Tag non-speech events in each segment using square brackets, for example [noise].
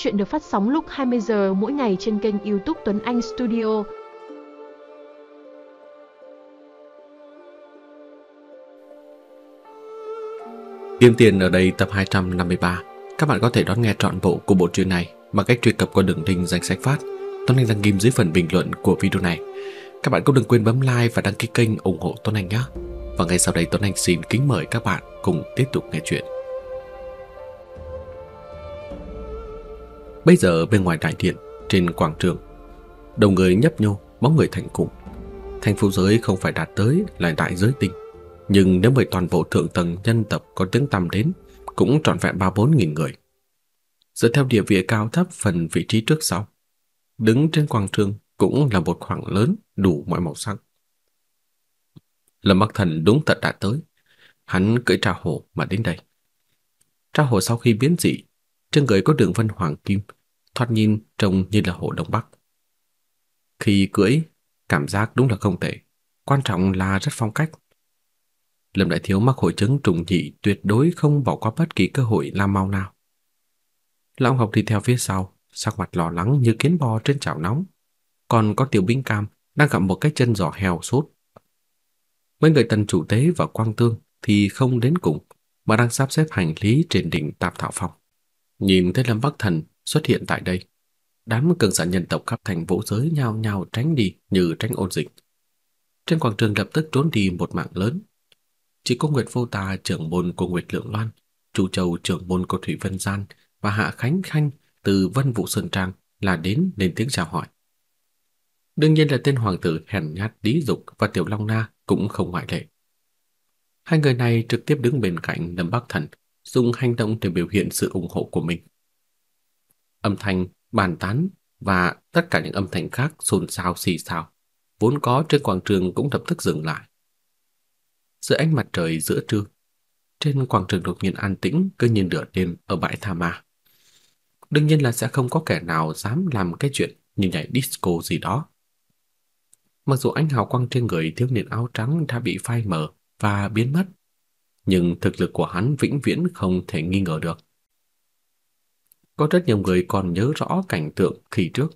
Chuyện được phát sóng lúc 20 giờ mỗi ngày trên kênh YouTube Tuấn Anh Studio. Kiếm tiền ở đây tập 253. Các bạn có thể đón nghe trọn bộ của bộ truyện này bằng cách truy cập qua đường link danh sách phát Tuấn Anh đăng ghim dưới phần bình luận của video này. Các bạn cũng đừng quên bấm like và đăng ký kênh ủng hộ Tuấn Anh nhé. Và ngay sau đây Tuấn Anh xin kính mời các bạn cùng tiếp tục nghe chuyện. Bây giờ bên ngoài đại điện, trên quảng trường, đông người nhấp nhô, bóng người thành cụm. Thành phố giới không phải đạt tới là đại giới tinh, nhưng nếu mời toàn bộ thượng tầng nhân tộc có tiếng tăm đến, cũng trọn vẹn ba bốn nghìn người. Dựa theo địa vị cao thấp phần vị trí trước sau, đứng trên quảng trường cũng là một khoảng lớn đủ mọi màu sắc. Lâm Bắc Thần đúng thật đã tới, hắn cưỡi trà hồ mà đến đây. Trà hồ sau khi biến dị, trên người có đường vân hoàng kim, thoạt nhìn trông như là hồ Đông Bắc. Khi cưỡi, cảm giác đúng là không tệ, quan trọng là rất phong cách. Lâm Đại Thiếu mắc hội chứng trùng dị tuyệt đối không bỏ qua bất kỳ cơ hội làm mau nào. Lão Ngọc đi theo phía sau, sắc mặt lo lắng như kiến bò trên chảo nóng. Còn có tiểu binh cam đang gặp một cái chân giỏ heo sốt. Mấy người tần chủ tế và quang tương thì không đến cùng mà đang sắp xếp hành lý trên đỉnh Tạp Thảo phòng. Nhìn thấy Lâm Bắc Thần xuất hiện tại đây. Đám cường giả nhân tộc khắp thành vũ giới nhao nhao tránh đi như tránh ôn dịch. Trên quảng trường lập tức trốn đi một mạng lớn. Chỉ có Nguyệt Vô Tà trưởng môn của Nguyệt Lượng Loan, Chu Châu trưởng môn của Thủy Vân Gian và Hạ Khánh Khanh từ Vân Vũ Sơn Trang là đến lên tiếng chào hỏi. Đương nhiên là tên hoàng tử hèn nhát Lý Dục và Tiểu Long Na cũng không ngoại lệ. Hai người này trực tiếp đứng bên cạnh Lâm Bắc Thần, dùng hành động để biểu hiện sự ủng hộ của mình âm thanh bàn tán và tất cả những âm thanh khác xôn xao xì xào vốn có trên quảng trường cũng lập tức dừng lại. Giữa ánh mặt trời giữa trưa, trên quảng trường đột nhiên an tĩnh cứ như nửa đêm ở bãi tha ma. Đương nhiên là sẽ không có kẻ nào dám làm cái chuyện như nhảy disco gì đó. Mặc dù ánh hào quang trên người thiếu niên áo trắng đã bị phai mờ và biến mất, nhưng thực lực của hắn vĩnh viễn không thể nghi ngờ được. Có rất nhiều người còn nhớ rõ cảnh tượng khi trước.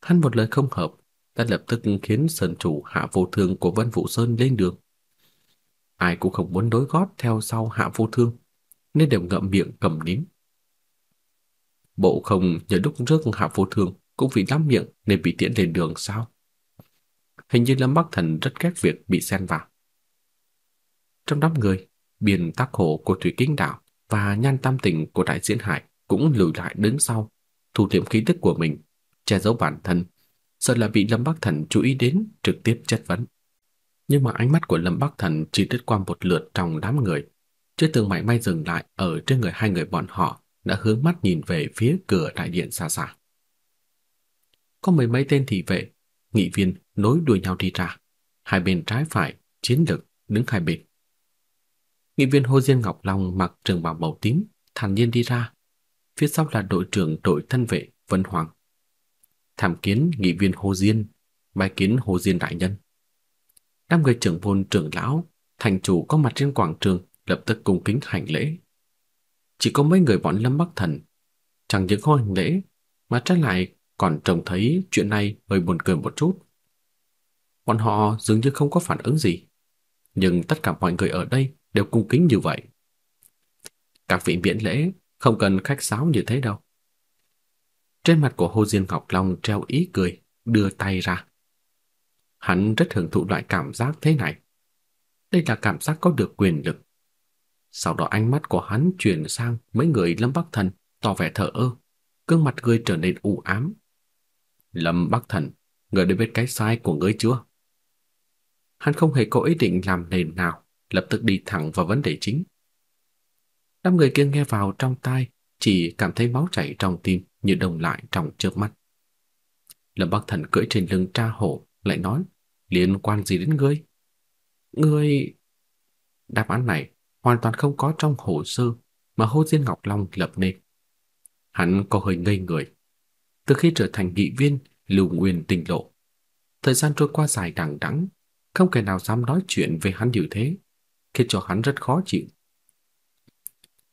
Hắn một lời không hợp, đã lập tức khiến sơn chủ Hạ Vô Thương của Vân Vũ Sơn lên đường. Ai cũng không muốn đối gót theo sau Hạ Vô Thương, nên đều ngậm miệng cầm nín. Bộ không nhờ lúc trước Hạ Vô Thương cũng vì lắm miệng nên bị tiễn lên đường sao? Hình như Lâm Bắc Thần rất ghét việc bị xen vào. Trong đám người, biển tác hộ của Thủy Kinh Đạo và nhan tam tình của đại diễn Hải cũng lùi lại đứng sau, thu tiệm khí tức của mình, che giấu bản thân, sợ là bị Lâm Bắc Thần chú ý đến trực tiếp chất vấn. Nhưng mà ánh mắt của Lâm Bắc Thần chỉ lướt qua một lượt trong đám người, chưa từng mảy may dừng lại ở trên người hai người bọn họ đã hướng mắt nhìn về phía cửa đại điện xa xa. Có mấy mấy tên thị vệ, nghị viên nối đuôi nhau đi ra, hai bên trái phải, chiến lực đứng hai bên. Nghị viên Hồ Diên Ngọc Long mặc trường bào màu tím, thản nhiên đi ra, phía sau là đội trưởng đội thân vệ Vân Hoàng. Tham kiến nghị viên Hồ Diên, bài kiến Hồ Diên đại nhân. Năm người trưởng môn trưởng lão, thành chủ có mặt trên quảng trường lập tức cung kính hành lễ. Chỉ có mấy người bọn Lâm Bắc Thần, chẳng những không hành lễ mà trái lại còn trông thấy chuyện này hơi buồn cười một chút. Bọn họ dường như không có phản ứng gì, nhưng tất cả mọi người ở đây đều cung kính như vậy. Các vị miễn lễ không cần khách sáo như thế đâu. Trên mặt của Hồ Diên Ngọc Long treo ý cười, đưa tay ra. Hắn rất hưởng thụ loại cảm giác thế này. Đây là cảm giác có được quyền lực. Sau đó ánh mắt của hắn chuyển sang mấy người Lâm Bắc Thần, tỏ vẻ thở ơ, gương mặt người trở nên u ám. Lâm Bắc Thần, người đã biết cái sai của người chưa? Hắn không hề có ý định làm nền nào, lập tức đi thẳng vào vấn đề chính. Đám người kia nghe vào trong tai, chỉ cảm thấy máu chảy trong tim như đông lại trong trước mắt. Lâm Bắc Thần cưỡi trên lưng Tra hổ, lại nói, liên quan gì đến ngươi? Ngươi... Đáp án này hoàn toàn không có trong hồ sơ mà Hồ Diên Ngọc Long lập nên. Hắn có hơi ngây người. Từ khi trở thành nghị viên Lưu Nguyên tình lộ, thời gian trôi qua dài đằng đẵng, không kẻ nào dám nói chuyện về hắn như thế, khiến cho hắn rất khó chịu.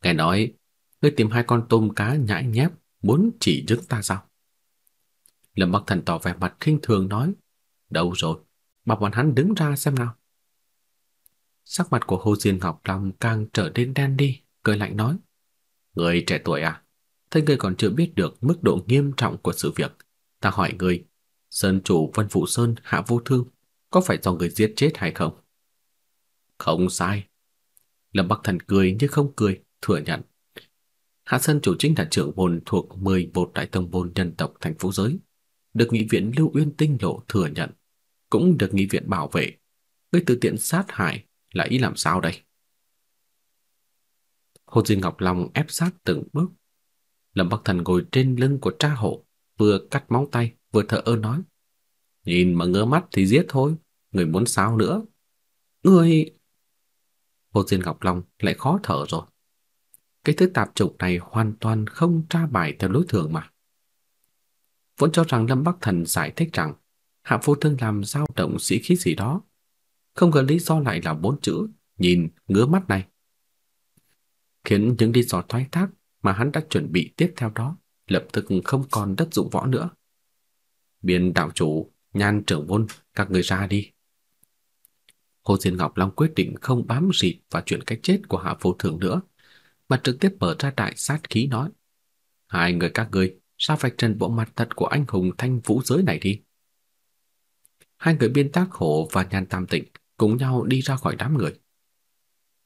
Nghe nói, ngươi tìm hai con tôm cá nhãi nhép muốn chỉ chứng ta sao? Lâm Bắc Thần tỏ vẻ mặt khinh thường nói, đâu rồi, bảo bọn hắn đứng ra xem nào. Sắc mặt của Hồ Diên Ngọc Long càng trở nên đen đi, cười lạnh nói, người trẻ tuổi à, thấy ngươi còn chưa biết được mức độ nghiêm trọng của sự việc, ta hỏi ngươi, Sơn chủ Vân Phụ Sơn Hạ Vô Thương có phải do người giết chết hay không? Không sai. Lâm Bắc Thần cười như không cười, thừa nhận. Hạ Sơn chủ chính là trưởng môn thuộc 11 đại tông môn nhân tộc thành phố giới, được nghị viện Lưu Uyên Tinh Lộ thừa nhận, cũng được nghị viện bảo vệ. Ngươi tự tiện sát hại là ý làm sao đây? Hồ Duy Ngọc Long ép sát từng bước. Lâm Bắc Thần ngồi trên lưng của cha hộ, vừa cắt móng tay, vừa thở ơ nói. Nhìn mà ngỡ mắt thì giết thôi, người muốn sao nữa? ngươi Hồ Diên Ngọc Long lại khó thở rồi. Cái thứ tạp trục này hoàn toàn không tra bài theo lối thường mà. Vốn cho rằng Lâm Bắc Thần giải thích rằng Hạ phu Thương làm dao động sĩ khí gì đó. Không ngờ lý do lại là bốn chữ nhìn ngứa mắt này. Khiến những lý do thoái thác mà hắn đã chuẩn bị tiếp theo đó lập tức không còn đất dụng võ nữa. Biên đạo chủ, nhan trưởng môn, các người ra đi. Hồ Diên Ngọc Long quyết định không bám rịp vào chuyện cách chết của Hạ phu Thường nữa, mà trực tiếp mở ra đại sát khí nói: "Hai người các ngươi, sao phải trần bộ mặt thật của anh hùng thanh vũ giới này đi?" Hai người biên tác khổ và nhan tam tịnh cùng nhau đi ra khỏi đám người.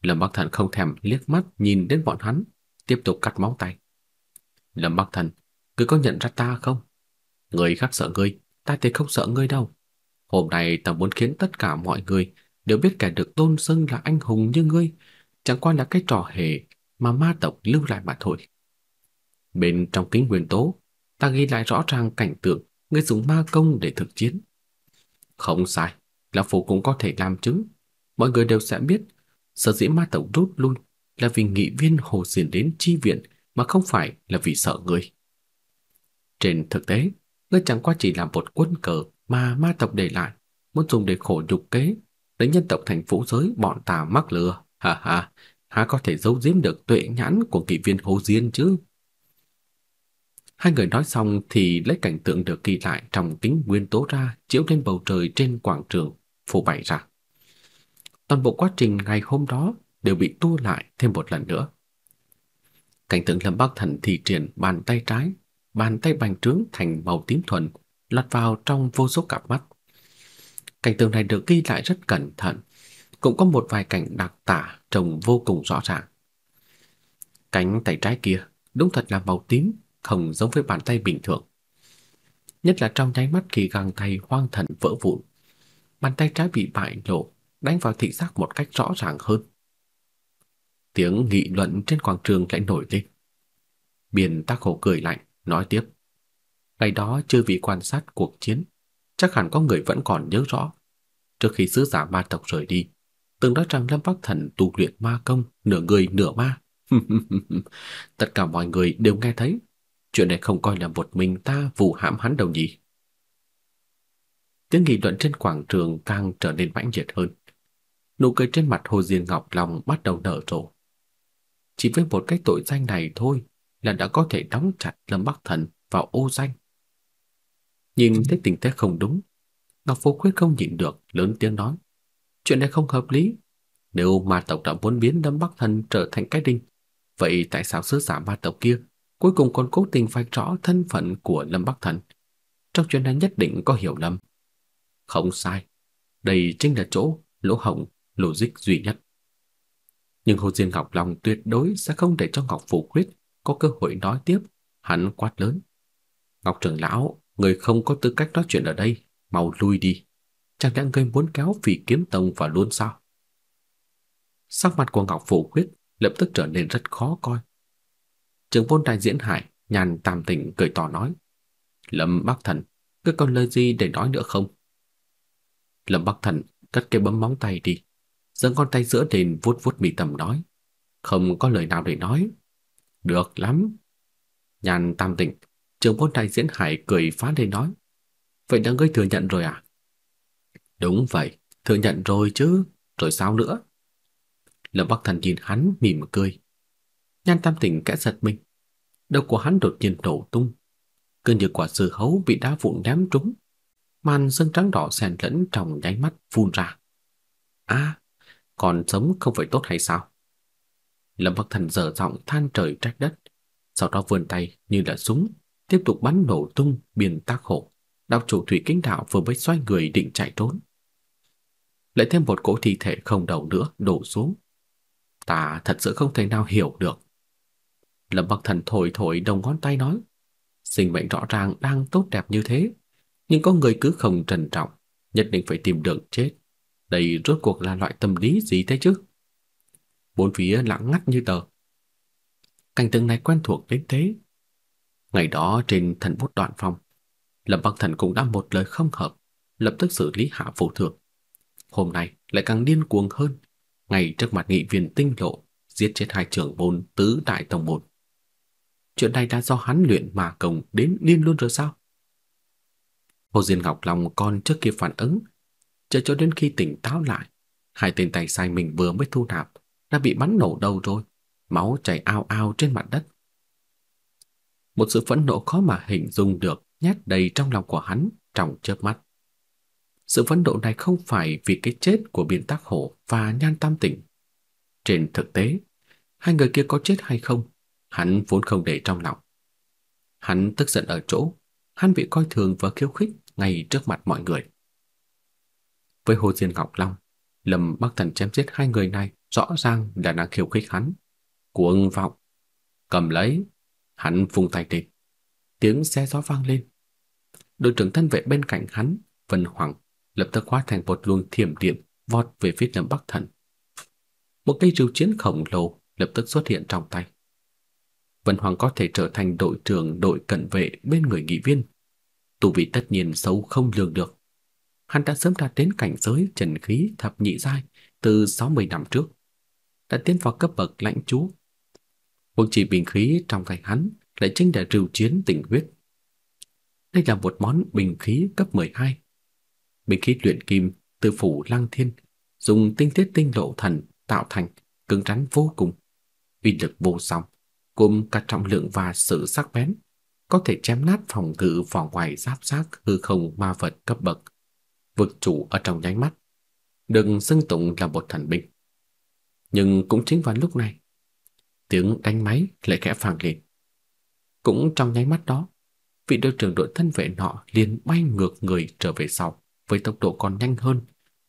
Lâm Bắc Thần không thèm liếc mắt nhìn đến bọn hắn, tiếp tục cắt móng tay. Lâm Bắc Thần, ngươi có nhận ra ta không? Người khác sợ ngươi, ta thì không sợ ngươi đâu. Hôm nay ta muốn khiến tất cả mọi người đều biết kẻ được tôn xưng là anh hùng như ngươi, chẳng qua là cái trò hề mà ma tộc lưu lại mà thôi. Bên trong kính nguyên tố, ta ghi lại rõ ràng cảnh tượng người dùng ma công để thực chiến. Không sai, là phụ cũng có thể làm chứng. Mọi người đều sẽ biết, sở dĩ ma tộc rút lui là vì nghị viên Hồ diện đến chi viện mà không phải là vì sợ người. Trên thực tế, ngươi chẳng qua chỉ là một quân cờ mà ma tộc để lại, muốn dùng để khổ nhục kế, để nhân tộc thành vũ giới bọn ta mắc lừa. Ha ha, há có thể giấu giếm được tuệ nhãn của kỵ viên Hồ Diên chứ? Hai người nói xong thì lấy cảnh tượng được ghi lại trong kính nguyên tố ra chiếu lên bầu trời trên quảng trường phô bày ra. Toàn bộ quá trình ngày hôm đó đều bị tua lại thêm một lần nữa. Cảnh tượng Lâm Bắc Thần thị triển bàn tay trái, bàn tay bành trướng thành màu tím thuần, lọt vào trong vô số cặp mắt. Cảnh tượng này được ghi lại rất cẩn thận, cũng có một vài cảnh đặc tả trông vô cùng rõ ràng. Cánh tay trái kia đúng thật là màu tím, không giống với bàn tay bình thường. Nhất là trong nháy mắt khi găng tay hoang thần vỡ vụn, bàn tay trái bị bại lộ, đánh vào thị giác một cách rõ ràng hơn. Tiếng nghị luận trên quảng trường lại nổi lên. Biển tác hồ cười lạnh, nói tiếp. Ngày đó chưa vì quan sát cuộc chiến, chắc hẳn có người vẫn còn nhớ rõ. Trước khi sứ giả ma tộc rời đi, từng nói rằng Lâm Bắc Thần tu luyện ma công nửa người nửa ma. [laughs] Tất cả mọi người đều nghe thấy, chuyện này không coi là một mình ta vụ hãm hắn đâu nhỉ. Tiếng nghị luận trên quảng trường càng trở nên mãnh liệt hơn. Nụ cười trên mặt Hồ Diên Ngọc lòng bắt đầu nở rộ. Chỉ với một cái tội danh này thôi là đã có thể đóng chặt Lâm Bắc Thần vào ô danh. Nhìn thấy tình thế không đúng, Ngọc Phú Quyết không nhịn được lớn tiếng nói. Chuyện này không hợp lý. Nếu ma tộc đã muốn biến Lâm Bắc Thần trở thành cái đinh, vậy tại sao sứ giả ma tộc kia cuối cùng còn cố tình phải rõ thân phận của Lâm Bắc Thần? Trong chuyện này nhất định có hiểu lầm. Không sai. Đây chính là chỗ lỗ hổng logic duy nhất. Nhưng Hồ Diên Ngọc Long tuyệt đối sẽ không để cho Ngọc Phủ Quyết có cơ hội nói tiếp, hắn quát lớn. Ngọc trưởng lão, người không có tư cách nói chuyện ở đây, mau lui đi chẳng lẽ ngươi muốn kéo vị kiếm tông vào luôn sao? Sắc mặt của Ngọc Phủ khuyết lập tức trở nên rất khó coi. Trưởng môn đại diễn Hải nhàn tam tỉnh cười to nói: "Lâm Bắc Thần, cứ còn lời gì để nói nữa không?" Lâm Bắc Thần cất cái bấm móng tay đi, giơ con tay giữa đền vuốt vuốt mì tầm nói: "Không có lời nào để nói." "Được lắm." Nhàn tam tỉnh, trưởng môn đại diễn Hải cười phá lên nói: "Vậy đã ngươi thừa nhận rồi à?" Đúng vậy, thừa nhận rồi chứ, rồi sao nữa? Lâm Bắc Thần nhìn hắn mỉm cười. Nhan Tam Tỉnh kẽ giật mình. Đầu của hắn đột nhiên đổ tung, cứ như quả dưa hấu bị đá vụn ném trúng. Màn sương trắng đỏ xen lẫn trong nháy mắt phun ra. A, à, còn sống không phải tốt hay sao? Lâm Bắc Thần dở giọng than trời trách đất, sau đó vươn tay như là súng, tiếp tục bắn nổ tung biển tác hộ. Đạo chủ thủy kinh đạo vừa mới xoay người định chạy trốn lại thêm một cỗ thi thể không đầu nữa đổ xuống. Ta thật sự không thể nào hiểu được. Lâm Bắc Thần thổi thổi đồng ngón tay nói, sinh mệnh rõ ràng đang tốt đẹp như thế, nhưng có người cứ không trân trọng, nhất định phải tìm đường chết. Đây rốt cuộc là loại tâm lý gì thế chứ? Bốn phía lặng ngắt như tờ. Cảnh tượng này quen thuộc đến thế. Ngày đó trên thần bút đoạn phòng, Lâm Bắc Thần cũng đã một lời không hợp, lập tức xử lý hạ phù thượng hôm nay lại càng điên cuồng hơn, ngay trước mặt nghị viên tinh lộ, giết chết hai trưởng môn tứ đại tổng môn. Chuyện này đã do hắn luyện mà công đến điên luôn rồi sao? Hồ Diên Ngọc lòng con trước kia phản ứng, chờ cho đến khi tỉnh táo lại, hai tên tay sai mình vừa mới thu nạp đã bị bắn nổ đầu rồi, máu chảy ao ao trên mặt đất. Một sự phẫn nộ khó mà hình dung được nhét đầy trong lòng của hắn trong chớp mắt. Sự phẫn nộ này không phải vì cái chết của biên tắc hổ và nhan tam tỉnh. Trên thực tế, hai người kia có chết hay không, hắn vốn không để trong lòng. Hắn tức giận ở chỗ, hắn bị coi thường và khiêu khích ngay trước mặt mọi người. Với Hồ Diên Ngọc Long, Lâm Bắc Thần chém giết hai người này rõ ràng là đang khiêu khích hắn. Cuồng vọng, cầm lấy, hắn vung tay địch. Tiếng xe gió vang lên. Đội trưởng thân vệ bên cạnh hắn, Vân Hoàng lập tức hóa thành một luồng thiểm điện vọt về phía Lâm Bắc Thần. Một cây rìu chiến khổng lồ lập tức xuất hiện trong tay. Vân Hoàng có thể trở thành đội trưởng đội cận vệ bên người nghị viên. Tu vị tất nhiên xấu không lường được. Hắn đã sớm đạt đến cảnh giới trần khí thập nhị giai từ 60 năm trước, đã tiến vào cấp bậc lãnh chúa. Quân chỉ bình khí trong tay hắn lại chính là rìu chiến tình huyết. Đây là một món bình khí cấp 12, Binh khí luyện kim từ phủ Lăng Thiên dùng tinh tiết tinh lộ thần tạo thành, cứng rắn vô cùng, uy lực vô song, cùng cả trọng lượng và sự sắc bén, có thể chém nát phòng ngự vỏ ngoài giáp xác hư không ma vật cấp bậc vực chủ ở trong nháy mắt, đừng xưng tụng là một thần binh. Nhưng cũng chính vào lúc này, tiếng đánh máy lại khẽ phàng lên. Cũng trong nháy mắt đó, vị đội trưởng đội thân vệ nọ liền bay ngược người trở về sau, với tốc độ còn nhanh hơn,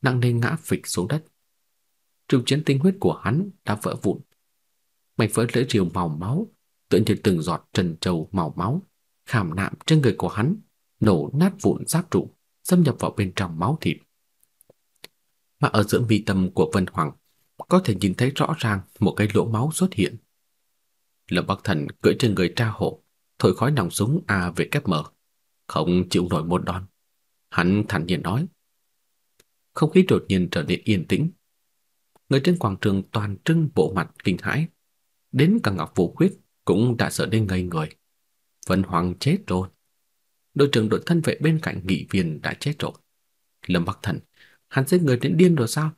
nặng nề ngã phịch xuống đất. Trường chiến tinh huyết của hắn đã vỡ vụn. Mảnh vỡ lưỡi rìu màu máu, tựa như từng giọt trần trầu màu máu, khảm nạm trên người của hắn, nổ nát vụn giáp trụ, xâm nhập vào bên trong máu thịt. Mà ở giữa mi tâm của Vân Hoàng, có thể nhìn thấy rõ ràng một cái lỗ máu xuất hiện. Lâm Bắc Thần cưỡi trên người tra hộ, thổi khói nòng súng A về kép mở, không chịu nổi một đòn. Hắn thản nhiên nói. Không khí đột nhiên trở nên yên tĩnh. Người trên quảng trường toàn trưng bộ mặt kinh hãi. Đến cả Ngọc Vũ Khuyết cũng đã sợ đến ngây người. Vân Hoàng chết rồi. Đội trưởng đội thân vệ bên cạnh nghị viên đã chết rồi. Lâm Bắc Thần, hắn giết người đến điên rồi sao?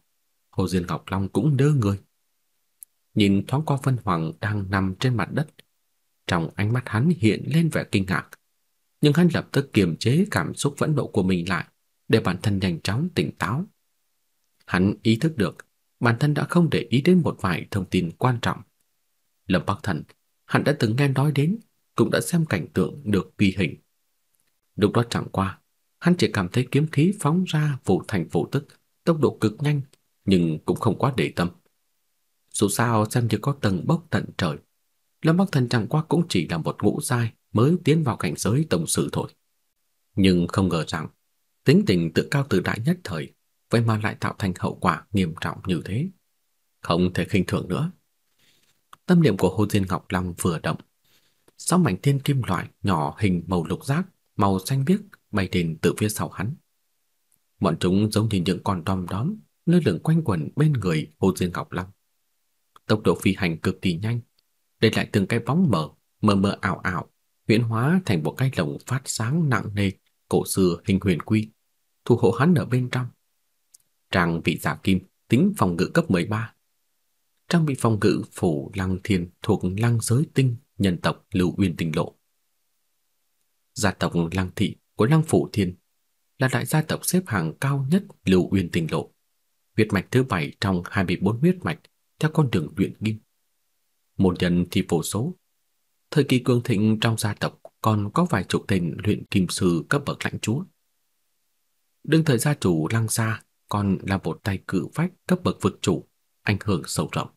Hồ Diên Ngọc Long cũng đỡ người. Nhìn thoáng qua Vân Hoàng đang nằm trên mặt đất, trong ánh mắt hắn hiện lên vẻ kinh ngạc nhưng hắn lập tức kiềm chế cảm xúc phẫn nộ của mình lại để bản thân nhanh chóng tỉnh táo. Hắn ý thức được bản thân đã không để ý đến một vài thông tin quan trọng. Lâm Bắc Thần, hắn đã từng nghe nói đến, cũng đã xem cảnh tượng được ghi hình. Lúc đó chẳng qua, hắn chỉ cảm thấy kiếm khí phóng ra vụ thành vụ tức, tốc độ cực nhanh nhưng cũng không quá để tâm. Dù sao xem như có tầng bốc tận trời, Lâm Bắc Thần chẳng qua cũng chỉ là một ngũ giai mới tiến vào cảnh giới tổng sự thôi. Nhưng không ngờ rằng, tính tình tự cao tự đại nhất thời, vậy mà lại tạo thành hậu quả nghiêm trọng như thế. Không thể khinh thường nữa. Tâm niệm của Hồ Diên Ngọc Long vừa động, sáu mảnh tiên kim loại nhỏ hình màu lục giác, màu xanh biếc bay đến từ phía sau hắn. Bọn chúng giống như những con đom đóm lơ lửng quanh quẩn bên người Hồ Diên Ngọc Long. Tốc độ phi hành cực kỳ nhanh, để lại từng cái bóng mờ, mờ mờ ảo ảo huyễn hóa thành một cái lồng phát sáng nặng nề, cổ xưa hình huyền quy, thu hộ hắn ở bên trong. Trang bị giả kim, tính phòng ngự cấp 13. Trang bị phòng ngự phủ lăng thiên thuộc lăng giới tinh, nhân tộc Lưu Uyên Tinh Lộ. Gia tộc Lăng thị của Lăng phủ Thiên là đại gia tộc xếp hàng cao nhất Lưu Uyên Tinh Lộ, huyết mạch thứ bảy trong 24 huyết mạch theo con đường luyện kim. Một nhân thì vô số, thời kỳ cường thịnh trong gia tộc còn có vài chục tên luyện kim sư cấp bậc lãnh chúa. Đương thời gia chủ Lăng Gia còn là một tay cự phách cấp bậc vực chủ, ảnh hưởng sâu rộng.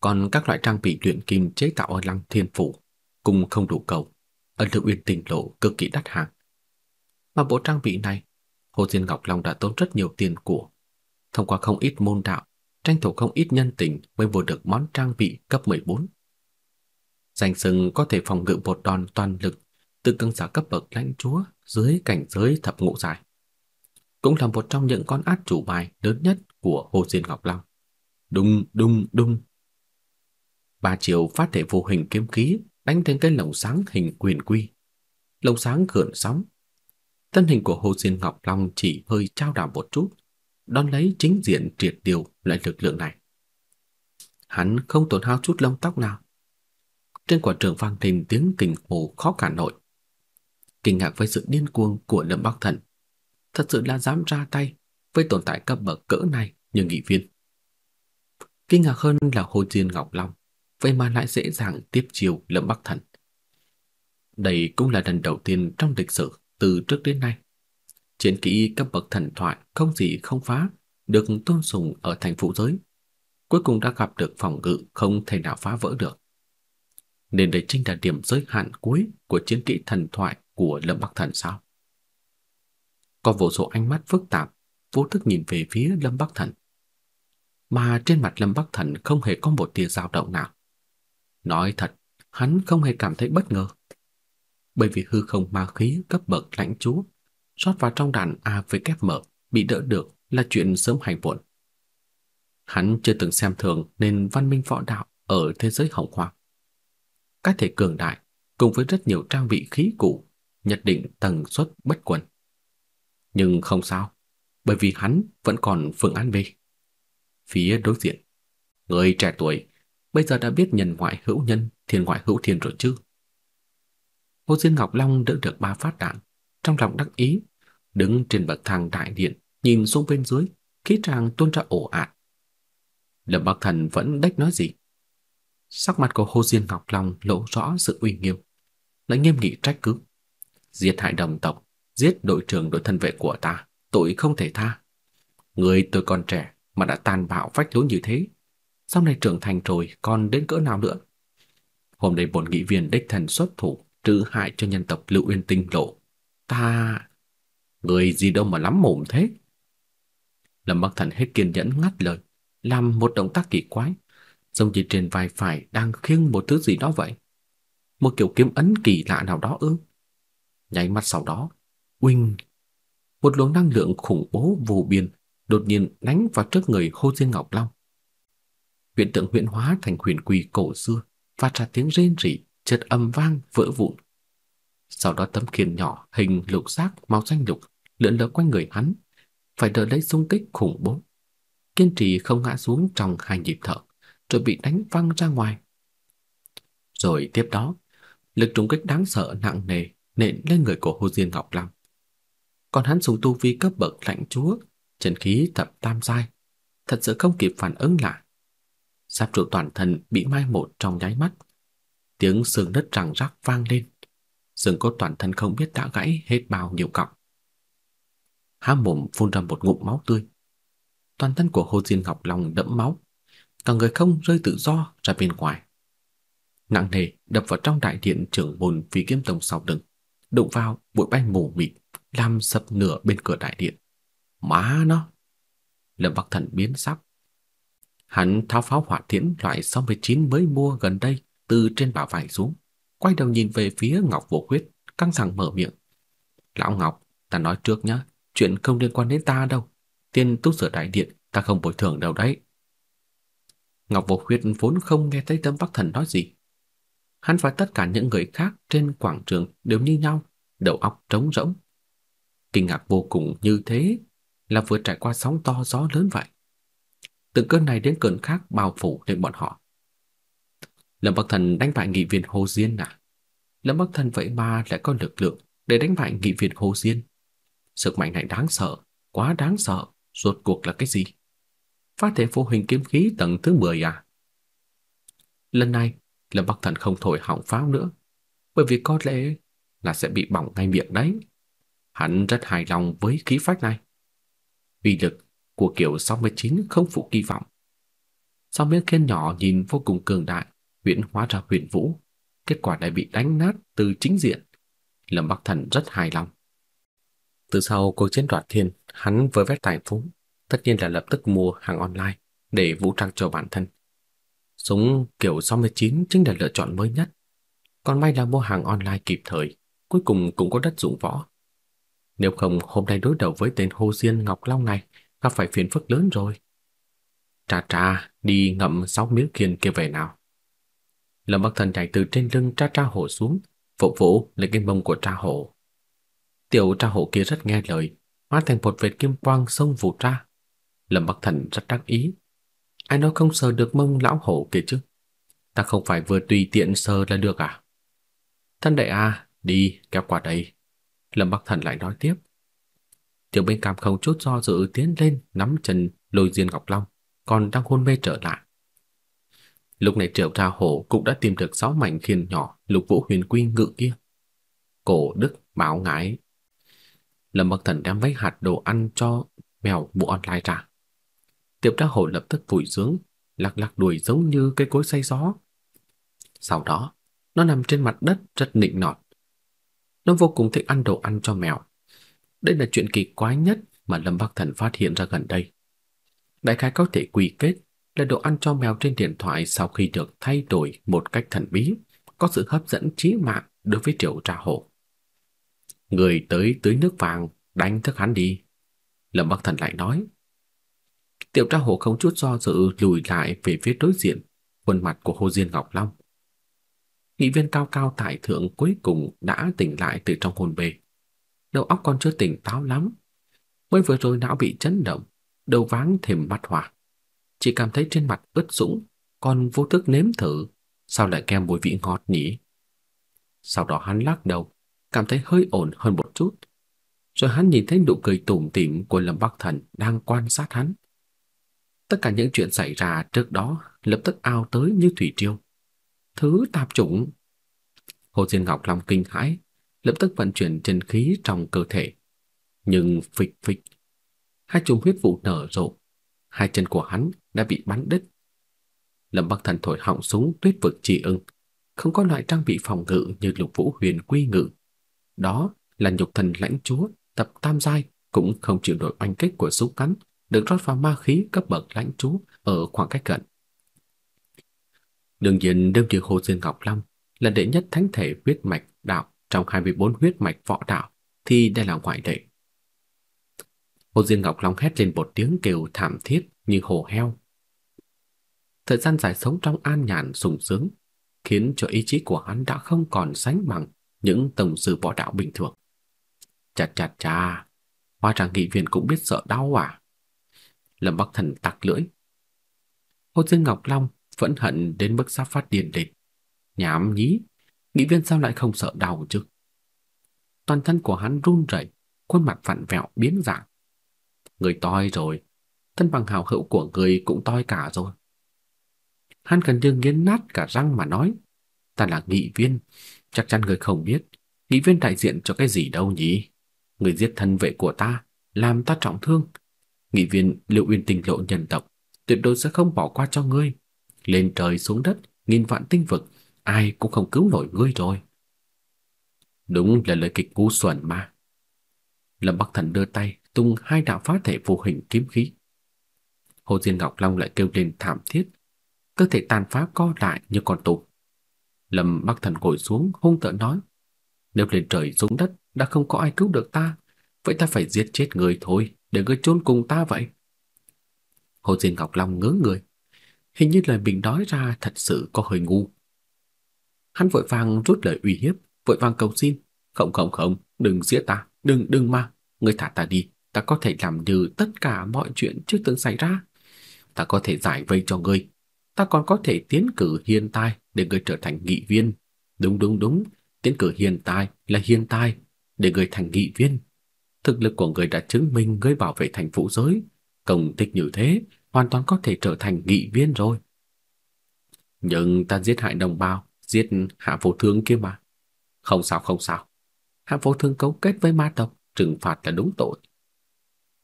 Còn các loại trang bị luyện kim chế tạo ở Lăng Thiên Phủ cũng không đủ cầu, ở thượng Uyên tỉnh lộ cực kỳ đắt hàng. Mà bộ trang bị này, Hồ Diên Ngọc Long đã tốn rất nhiều tiền của, thông qua không ít môn đạo, tranh thủ không ít nhân tình mới vừa được món trang bị cấp 14 danh sừng có thể phòng ngự một đòn toàn lực từ cường giả cấp bậc lãnh chúa dưới cảnh giới thập ngũ giải. Cũng là một trong những con át chủ bài lớn nhất của Hồ Diên Ngọc Long. Đùng đùng đùng. Ba chiều phát thể vô hình kiếm khí đánh trên cái lồng sáng hình quyền quy. Lồng sáng gợn sóng. Thân hình của Hồ Diên Ngọc Long chỉ hơi trao đảo một chút, đón lấy chính diện triệt điều lại lực lượng này. Hắn không tổn hao chút lông tóc nào, trên quả trường vang lên tiếng kinh hô khó cả nội Kinh ngạc với sự điên cuồng của Lâm Bắc Thần, thật sự là dám ra tay với tồn tại cấp bậc cỡ này như nghị viên. Kinh ngạc hơn là Hồ Diên Ngọc Long, vậy mà lại dễ dàng tiếp chiều Lâm Bắc Thần. Đây cũng là lần đầu tiên trong lịch sử từ trước đến nay. Chiến kỹ cấp bậc thần thoại không gì không phá, được tôn sùng ở thành phố giới. Cuối cùng đã gặp được phòng ngự không thể nào phá vỡ được nên đây chính là điểm giới hạn cuối của chiến kỹ thần thoại của Lâm Bắc Thần sao? Có vô số ánh mắt phức tạp, vô thức nhìn về phía Lâm Bắc Thần. Mà trên mặt Lâm Bắc Thần không hề có một tia dao động nào. Nói thật, hắn không hề cảm thấy bất ngờ. Bởi vì hư không ma khí cấp bậc lãnh chúa rót vào trong đàn a mở bị đỡ được là chuyện sớm hay muộn. Hắn chưa từng xem thường nên văn minh võ đạo ở thế giới hồng hoang. Cái thể cường đại cùng với rất nhiều trang bị khí cụ, nhất định tần suất bất quần. Nhưng không sao, bởi vì hắn vẫn còn phương án B. Phía đối diện, người trẻ tuổi bây giờ đã biết nhân ngoại hữu nhân, thiên ngoại hữu thiên rồi chứ. Hồ Diên Ngọc Long đỡ được ba phát đạn, trong lòng đắc ý, đứng trên bậc thang đại điện, nhìn xuống bên dưới, khí tràng tuôn ra ồ ạt. Lâm Bắc Thần vẫn đách nói gì, Sắc mặt của Hồ Diên Ngọc Long lộ rõ sự uy nghiêm, lại nghiêm nghị trách cứ. Giết hại đồng tộc, giết đội trưởng đội thân vệ của ta, tội không thể tha. Người tôi còn trẻ mà đã tàn bạo phách lối như thế, sau này trưởng thành rồi còn đến cỡ nào nữa. Hôm nay bổn nghị viên đích thần xuất thủ trừ hại cho nhân tộc Lưu Uyên Tinh lộ. Ta... Người gì đâu mà lắm mồm thế. Lâm Bắc Thần hết kiên nhẫn ngắt lời, làm một động tác kỳ quái, giống như trên vai phải đang khiêng một thứ gì đó vậy. Một kiểu kiếm ấn kỳ lạ nào đó ư? Nháy mắt sau đó, Wing, một luồng năng lượng khủng bố vô biên đột nhiên đánh vào trước người Hồ Diên Ngọc Long. Hiện tượng huyễn hóa thành huyền quỳ cổ xưa phát ra tiếng rên rỉ, chợt âm vang vỡ vụn. Sau đó tấm khiên nhỏ hình lục giác màu xanh lục lượn lờ quanh người hắn, phải đỡ lấy xung kích khủng bố, kiên trì không ngã xuống trong hai nhịp thở rồi bị đánh văng ra ngoài. Rồi tiếp đó, lực trùng kích đáng sợ nặng nề nện lên người của Hồ Diên Ngọc Lâm. Còn hắn dùng tu vi cấp bậc lãnh chúa, chân khí thập tam giai, thật sự không kịp phản ứng lại. Giáp trụ toàn thân bị mai một trong nháy mắt. Tiếng xương đất răng rắc vang lên. Xương cốt toàn thân không biết đã gãy hết bao nhiêu cọng. Há mồm phun ra một ngụm máu tươi. Toàn thân của Hồ Diên Ngọc Long đẫm máu cả người không rơi tự do ra bên ngoài. Nặng nề đập vào trong đại điện trưởng môn phi kiếm tông sau lưng, đụng vào bụi bay mù mịt làm sập nửa bên cửa đại điện. Má nó! Lâm Bắc Thần biến sắc. Hắn tháo pháo hỏa tiễn loại 69 mới mua gần đây từ trên bảo vải xuống, quay đầu nhìn về phía Ngọc vũ Khuyết, căng thẳng mở miệng. "Lão Ngọc, ta nói trước nhá, chuyện không liên quan đến ta đâu, tiền tu sửa đại điện ta không bồi thường đâu đấy." Ngọc Vô Khuyết vốn không nghe thấy tâm Bắc Thần nói gì. Hắn và tất cả những người khác trên quảng trường đều như nhau, đầu óc trống rỗng. Kinh ngạc vô cùng như thế là vừa trải qua sóng to gió lớn vậy. Từ cơn này đến cơn khác bao phủ lên bọn họ. Lâm Bắc Thần đánh bại nghị viên Hồ Diên à? Lâm Bắc Thần vậy mà lại có lực lượng để đánh bại nghị viên Hồ Diên. Sức mạnh này đáng sợ, quá đáng sợ, rốt cuộc là cái gì? phá thể vô hình kiếm khí tầng thứ 10 à? Lần này, Lâm Bắc Thần không thổi hỏng pháo nữa, bởi vì có lẽ là sẽ bị bỏng ngay miệng đấy. Hắn rất hài lòng với khí phách này. vì lực của kiểu 69 không phụ kỳ vọng. Sau miếng khen nhỏ nhìn vô cùng cường đại, huyễn hóa ra huyền vũ, kết quả lại bị đánh nát từ chính diện. Lâm Bắc Thần rất hài lòng. Từ sau cuộc chiến đoạt thiên, hắn với vét tài phú, tất nhiên là lập tức mua hàng online để vũ trang cho bản thân. Súng kiểu 69 chính là lựa chọn mới nhất. Còn may là mua hàng online kịp thời, cuối cùng cũng có đất dụng võ. Nếu không hôm nay đối đầu với tên hô Diên Ngọc Long này gặp phải phiền phức lớn rồi. Trà trà, đi ngậm sáu miếng kiền kia về nào. Lâm Bắc Thần chạy từ trên lưng tra tra hổ xuống, vỗ vỗ lấy cái mông của tra hổ. Tiểu tra hổ kia rất nghe lời, hóa thành một vệt kim quang xông vụt ra, Lâm Bắc Thần rất đắc ý. Ai nói không sờ được mông lão hổ kia chứ? Ta không phải vừa tùy tiện sờ là được à? Thân đệ a, à, đi, kéo qua đây. Lâm Bắc Thần lại nói tiếp. Tiểu Minh Cam không chút do dự tiến lên nắm chân lôi diên Ngọc Long, còn đang hôn mê trở lại. Lúc này Triệu Tra Hổ cũng đã tìm được sáu mảnh khiên nhỏ lục vũ huyền quy ngự kia. Cổ Đức báo ngái. Lâm Bắc Thần đem mấy hạt đồ ăn cho mèo mụ online trả. Tiệp Trác Hổ lập tức vui xuống, lắc lắc đuôi giống như cây cối xay gió. Sau đó, nó nằm trên mặt đất rất nịnh nọt. Nó vô cùng thích ăn đồ ăn cho mèo. Đây là chuyện kỳ quái nhất mà Lâm Bắc Thần phát hiện ra gần đây. Đại khái có thể quy kết là đồ ăn cho mèo trên điện thoại sau khi được thay đổi một cách thần bí, có sự hấp dẫn chí mạng đối với Triệu Trà Hổ. Người tới tưới nước vàng, đánh thức hắn đi. Lâm Bắc Thần lại nói, Tiểu Trác hồ không chút do dự lùi lại về phía đối diện, khuôn mặt của Hồ Diên Ngọc Long. Nghị viên cao cao tại thượng cuối cùng đã tỉnh lại từ trong hồn bề. Đầu óc còn chưa tỉnh táo lắm, mới vừa rồi não bị chấn động, đầu váng thêm mắt hoa. Chỉ cảm thấy trên mặt ướt sũng, còn vô thức nếm thử, sao lại kem mùi vị ngọt nhỉ? Sau đó hắn lắc đầu, cảm thấy hơi ổn hơn một chút. Rồi hắn nhìn thấy nụ cười tủm tỉm của Lâm Bắc Thần đang quan sát hắn. Tất cả những chuyện xảy ra trước đó lập tức ao tới như thủy triều. Thứ tạp chủng. Hồ Diên Ngọc lòng kinh hãi, lập tức vận chuyển chân khí trong cơ thể. Nhưng phịch phịch, hai chùm huyết vụ nở rộ, hai chân của hắn đã bị bắn đứt. Lâm Bắc Thần thổi họng súng tuyết vực chỉ ưng, không có loại trang bị phòng ngự như Lục Vũ Huyền quy ngự. Đó là nhục thần lãnh chúa tập tam giai cũng không chịu nổi oanh kích của súng cắn được rót vào ma khí cấp bậc lãnh chú ở khoảng cách gần. Đương nhiên đêm trừ Hồ Dương Ngọc Long là đệ nhất thánh thể huyết mạch đạo trong 24 huyết mạch võ đạo thì đây là ngoại lệ. Hồ Dương Ngọc Long hét lên một tiếng kêu thảm thiết như hổ heo. Thời gian dài sống trong an nhàn sùng sướng khiến cho ý chí của hắn đã không còn sánh bằng những tổng sư võ đạo bình thường. chặt chặt chà, hoa ra nghị viên cũng biết sợ đau à. Lâm Bắc Thần tặc lưỡi. Hồ Dương Ngọc Long vẫn hận đến mức sắp phát điên lên. Nhảm nhí, nghị viên sao lại không sợ đau chứ? Toàn thân của hắn run rẩy, khuôn mặt vặn vẹo biến dạng. Người toi rồi, thân bằng hào hữu của người cũng toi cả rồi. Hắn gần như nghiến nát cả răng mà nói, ta là nghị viên, chắc chắn người không biết, nghị viên đại diện cho cái gì đâu nhỉ? Người giết thân vệ của ta, làm ta trọng thương, nghị viên Liệu Uyên tình lộ nhân tộc tuyệt đối sẽ không bỏ qua cho ngươi. Lên trời xuống đất, nghìn vạn tinh vực, ai cũng không cứu nổi ngươi rồi. Đúng là lời kịch ngu xuẩn mà. Lâm Bắc Thần đưa tay, tung hai đạo phá thể vô hình kiếm khí. Hồ Diên Ngọc Long lại kêu lên thảm thiết, cơ thể tàn phá co lại như con tôm. Lâm Bắc Thần ngồi xuống hung tợn nói: "Nếu lên trời xuống đất đã không có ai cứu được ta, vậy ta phải giết chết ngươi thôi." để cứ trốn cùng ta vậy. Hồ Diên Ngọc Long ngớ người, hình như lời mình nói ra thật sự có hơi ngu. Hắn vội vàng rút lời uy hiếp, vội vàng cầu xin, "Không không không, đừng giết ta, đừng đừng mà, ngươi thả ta đi, ta có thể làm được tất cả mọi chuyện trước từng xảy ra. Ta có thể giải vây cho ngươi, ta còn có thể tiến cử hiền tai để ngươi trở thành nghị viên." Đúng đúng đúng, tiến cử hiền tai là hiền tai để người thành nghị viên. Thực lực của người đã chứng minh người bảo vệ thành phủ giới, công tích như thế, hoàn toàn có thể trở thành nghị viên rồi. Nhưng ta giết hại đồng bào, giết hạ phổ thương kia mà. Không sao không sao. Hạ phổ thương cấu kết với ma tộc, trừng phạt là đúng tội.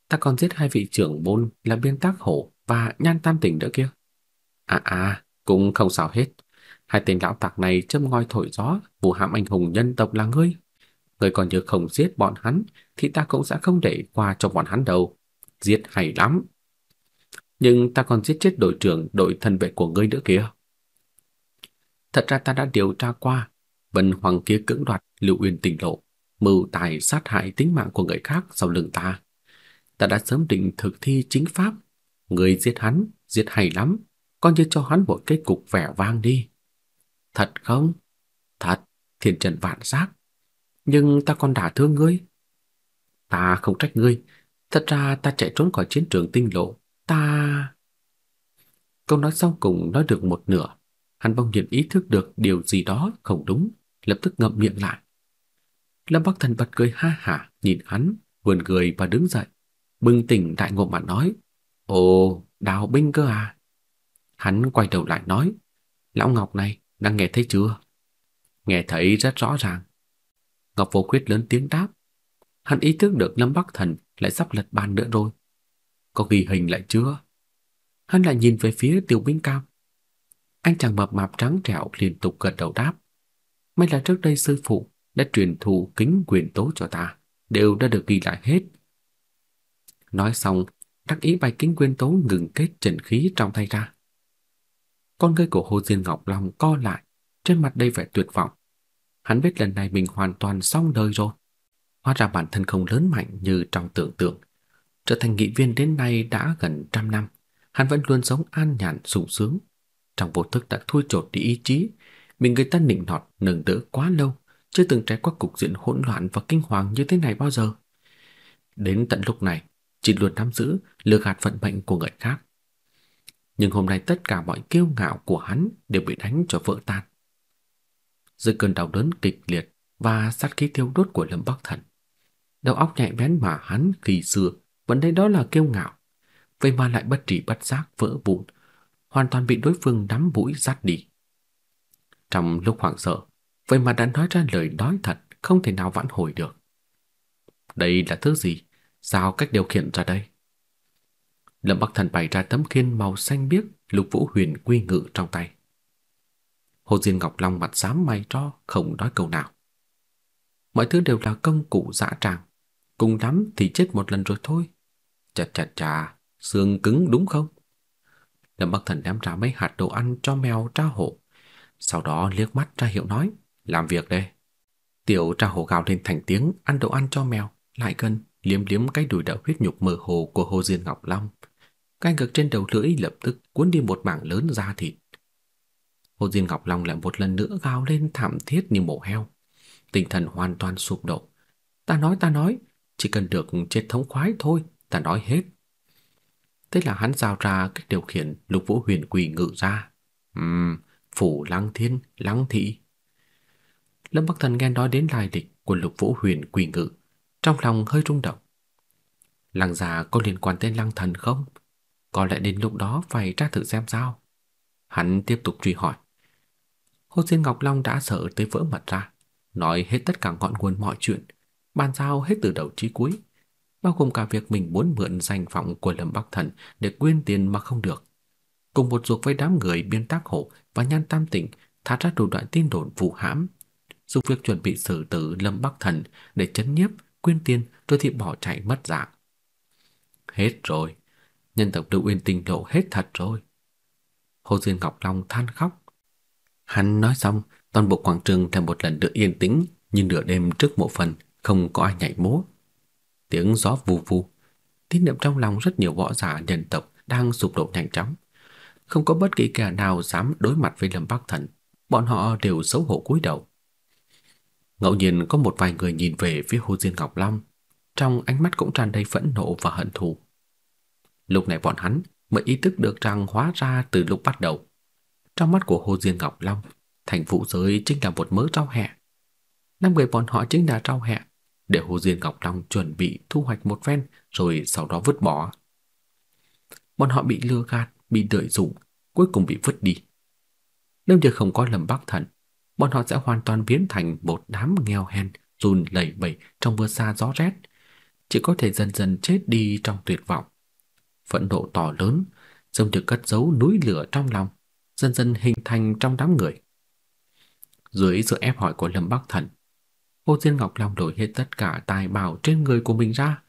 Ta còn giết hai vị trưởng môn là biên tác hổ và nhan tam tỉnh nữa kia. À à, cũng không sao hết. Hai tên lão tặc này châm ngòi thổi gió, vụ hãm anh hùng nhân tộc là ngươi. Người còn nhớ không giết bọn hắn Thì ta cũng sẽ không để qua cho bọn hắn đâu Giết hay lắm Nhưng ta còn giết chết đội trưởng Đội thân vệ của ngươi nữa kìa Thật ra ta đã điều tra qua Vân Hoàng kia cưỡng đoạt Lưu Uyên tình lộ Mưu tài sát hại tính mạng của người khác sau lưng ta Ta đã sớm định thực thi chính pháp Người giết hắn Giết hay lắm Coi như cho hắn một kết cục vẻ vang đi Thật không? Thật, thiên trần vạn giác nhưng ta còn đả thương ngươi. Ta không trách ngươi, thật ra ta chạy trốn khỏi chiến trường tinh lộ, ta Câu nói sau cùng nói được một nửa, hắn bỗng nhiên ý thức được điều gì đó không đúng, lập tức ngậm miệng lại. Lâm Bắc Thần bật cười ha hả nhìn hắn, buồn cười và đứng dậy, bừng tỉnh đại ngộ mà nói: "Ồ, đào binh cơ à?" Hắn quay đầu lại nói: "Lão Ngọc này, đang nghe thấy chưa?" Nghe thấy rất rõ ràng, Ngọc Vô Khuyết lớn tiếng đáp. Hắn ý thức được Lâm Bắc Thần lại sắp lật bàn nữa rồi. Có ghi hình lại chưa? Hắn lại nhìn về phía Tiêu Minh Cam. Anh chàng mập mạp trắng trẻo liên tục gật đầu đáp. May là trước đây sư phụ đã truyền thụ kính quyền tố cho ta, đều đã được ghi lại hết. Nói xong, đắc ý bài kính quyền tố ngừng kết trận khí trong tay ra. Con ngươi của Hồ Diên Ngọc Long co lại, trên mặt đầy vẻ tuyệt vọng. Hắn biết lần này mình hoàn toàn xong đời rồi. Hóa ra bản thân không lớn mạnh như trong tưởng tượng. Trở thành nghị viên đến nay đã gần trăm năm, hắn vẫn luôn sống an nhàn sung sướng. Trong vô thức đã thui chột đi ý chí, mình người ta nịnh nọt nâng đỡ quá lâu, chưa từng trải qua cục diện hỗn loạn và kinh hoàng như thế này bao giờ. Đến tận lúc này, chỉ luôn nắm giữ lừa gạt vận mệnh của người khác. Nhưng hôm nay tất cả mọi kiêu ngạo của hắn đều bị đánh cho vỡ tan dưới cơn đau đớn kịch liệt và sát khí thiêu đốt của Lâm Bắc Thần. Đầu óc nhạy bén mà hắn khi xưa vẫn thấy đó là kiêu ngạo, vậy mà lại bất trí bất giác vỡ vụn, hoàn toàn bị đối phương nắm mũi dắt đi. Trong lúc hoảng sợ, vậy mà đã nói ra lời nói thật không thể nào vãn hồi được. Đây là thứ gì? Sao cách điều khiển ra đây? Lâm Bắc Thần bày ra tấm khiên màu xanh biếc Lục Vũ Huyền quy ngự trong tay. Hồ Diên Ngọc Long mặt xám mày tro không nói câu nào. Mọi thứ đều là công cụ dã dạ tràng, cùng lắm thì chết một lần rồi thôi. Chà chà chà, xương cứng đúng không? Lâm Bắc Thần đem ra mấy hạt đồ ăn cho mèo tra hổ, sau đó liếc mắt ra hiệu nói, làm việc đây. Tiểu tra hổ gào lên thành tiếng, ăn đồ ăn cho mèo, lại gần, liếm liếm cái đùi đã huyết nhục mơ hồ của Hồ Diên Ngọc Long. Cái ngực trên đầu lưỡi lập tức cuốn đi một mảng lớn da thịt. Hồ Diên Ngọc Long lại một lần nữa gào lên thảm thiết như mổ heo. Tinh thần hoàn toàn sụp đổ. Ta nói ta nói, chỉ cần được chết thống khoái thôi, ta nói hết. Thế là hắn giao ra cách điều khiển lục vũ huyền quỷ ngự ra. Ừm, phủ lăng thiên, lăng thị. Lâm Bắc Thần nghe nói đến lai lịch của lục vũ huyền quỷ ngự, trong lòng hơi rung động. Lăng già có liên quan tới lăng thần không? Có lẽ đến lúc đó phải tra thử xem sao. Hắn tiếp tục truy hỏi. Hồ Diên Ngọc Long đã sợ tới vỡ mặt ra, nói hết tất cả ngọn nguồn mọi chuyện, bàn giao hết từ đầu chí cuối, bao gồm cả việc mình muốn mượn danh vọng của Lâm Bắc Thần để quyên tiền mà không được. Cùng một ruột với đám người biên tác hộ và nhan tam tỉnh thả ra đủ đoạn tin đồn vụ hãm, dùng việc chuẩn bị xử tử Lâm Bắc Thần để chấn nhiếp, quyên tiền rồi thì bỏ chạy mất dạng. Hết rồi, nhân tộc Lưu Uyên tình lộ hết thật rồi. Hồ Diên Ngọc Long than khóc Hắn nói xong, toàn bộ quảng trường thêm một lần được yên tĩnh như nửa đêm trước mộ phần, không có ai nhảy múa. Tiếng gió vù vù. Tín niệm trong lòng rất nhiều võ giả nhân tộc đang sụp đổ nhanh chóng. Không có bất kỳ kẻ nào dám đối mặt với Lâm Bắc Thần, bọn họ đều xấu hổ cúi đầu. Ngẫu nhiên có một vài người nhìn về phía Hồ Diên Ngọc Long, trong ánh mắt cũng tràn đầy phẫn nộ và hận thù. Lúc này bọn hắn mới ý thức được rằng hóa ra từ lúc bắt đầu, trong mắt của Hồ Diên Ngọc Long, thành vụ giới chính là một mớ rau hẹ. Năm người bọn họ chính là rau hẹ, để Hồ Diên Ngọc Long chuẩn bị thu hoạch một phen rồi sau đó vứt bỏ. Bọn họ bị lừa gạt, bị đợi dụng, cuối cùng bị vứt đi. Nếu như không có lầm bác thận, bọn họ sẽ hoàn toàn biến thành một đám nghèo hèn run lẩy bẩy trong mưa xa gió rét, chỉ có thể dần dần chết đi trong tuyệt vọng. Phẫn độ to lớn, giống được cất giấu núi lửa trong lòng, dần dần hình thành trong đám người. Dưới sự ép hỏi của Lâm Bắc Thần, Hồ Diên Ngọc Long đổi hết tất cả tài bảo trên người của mình ra,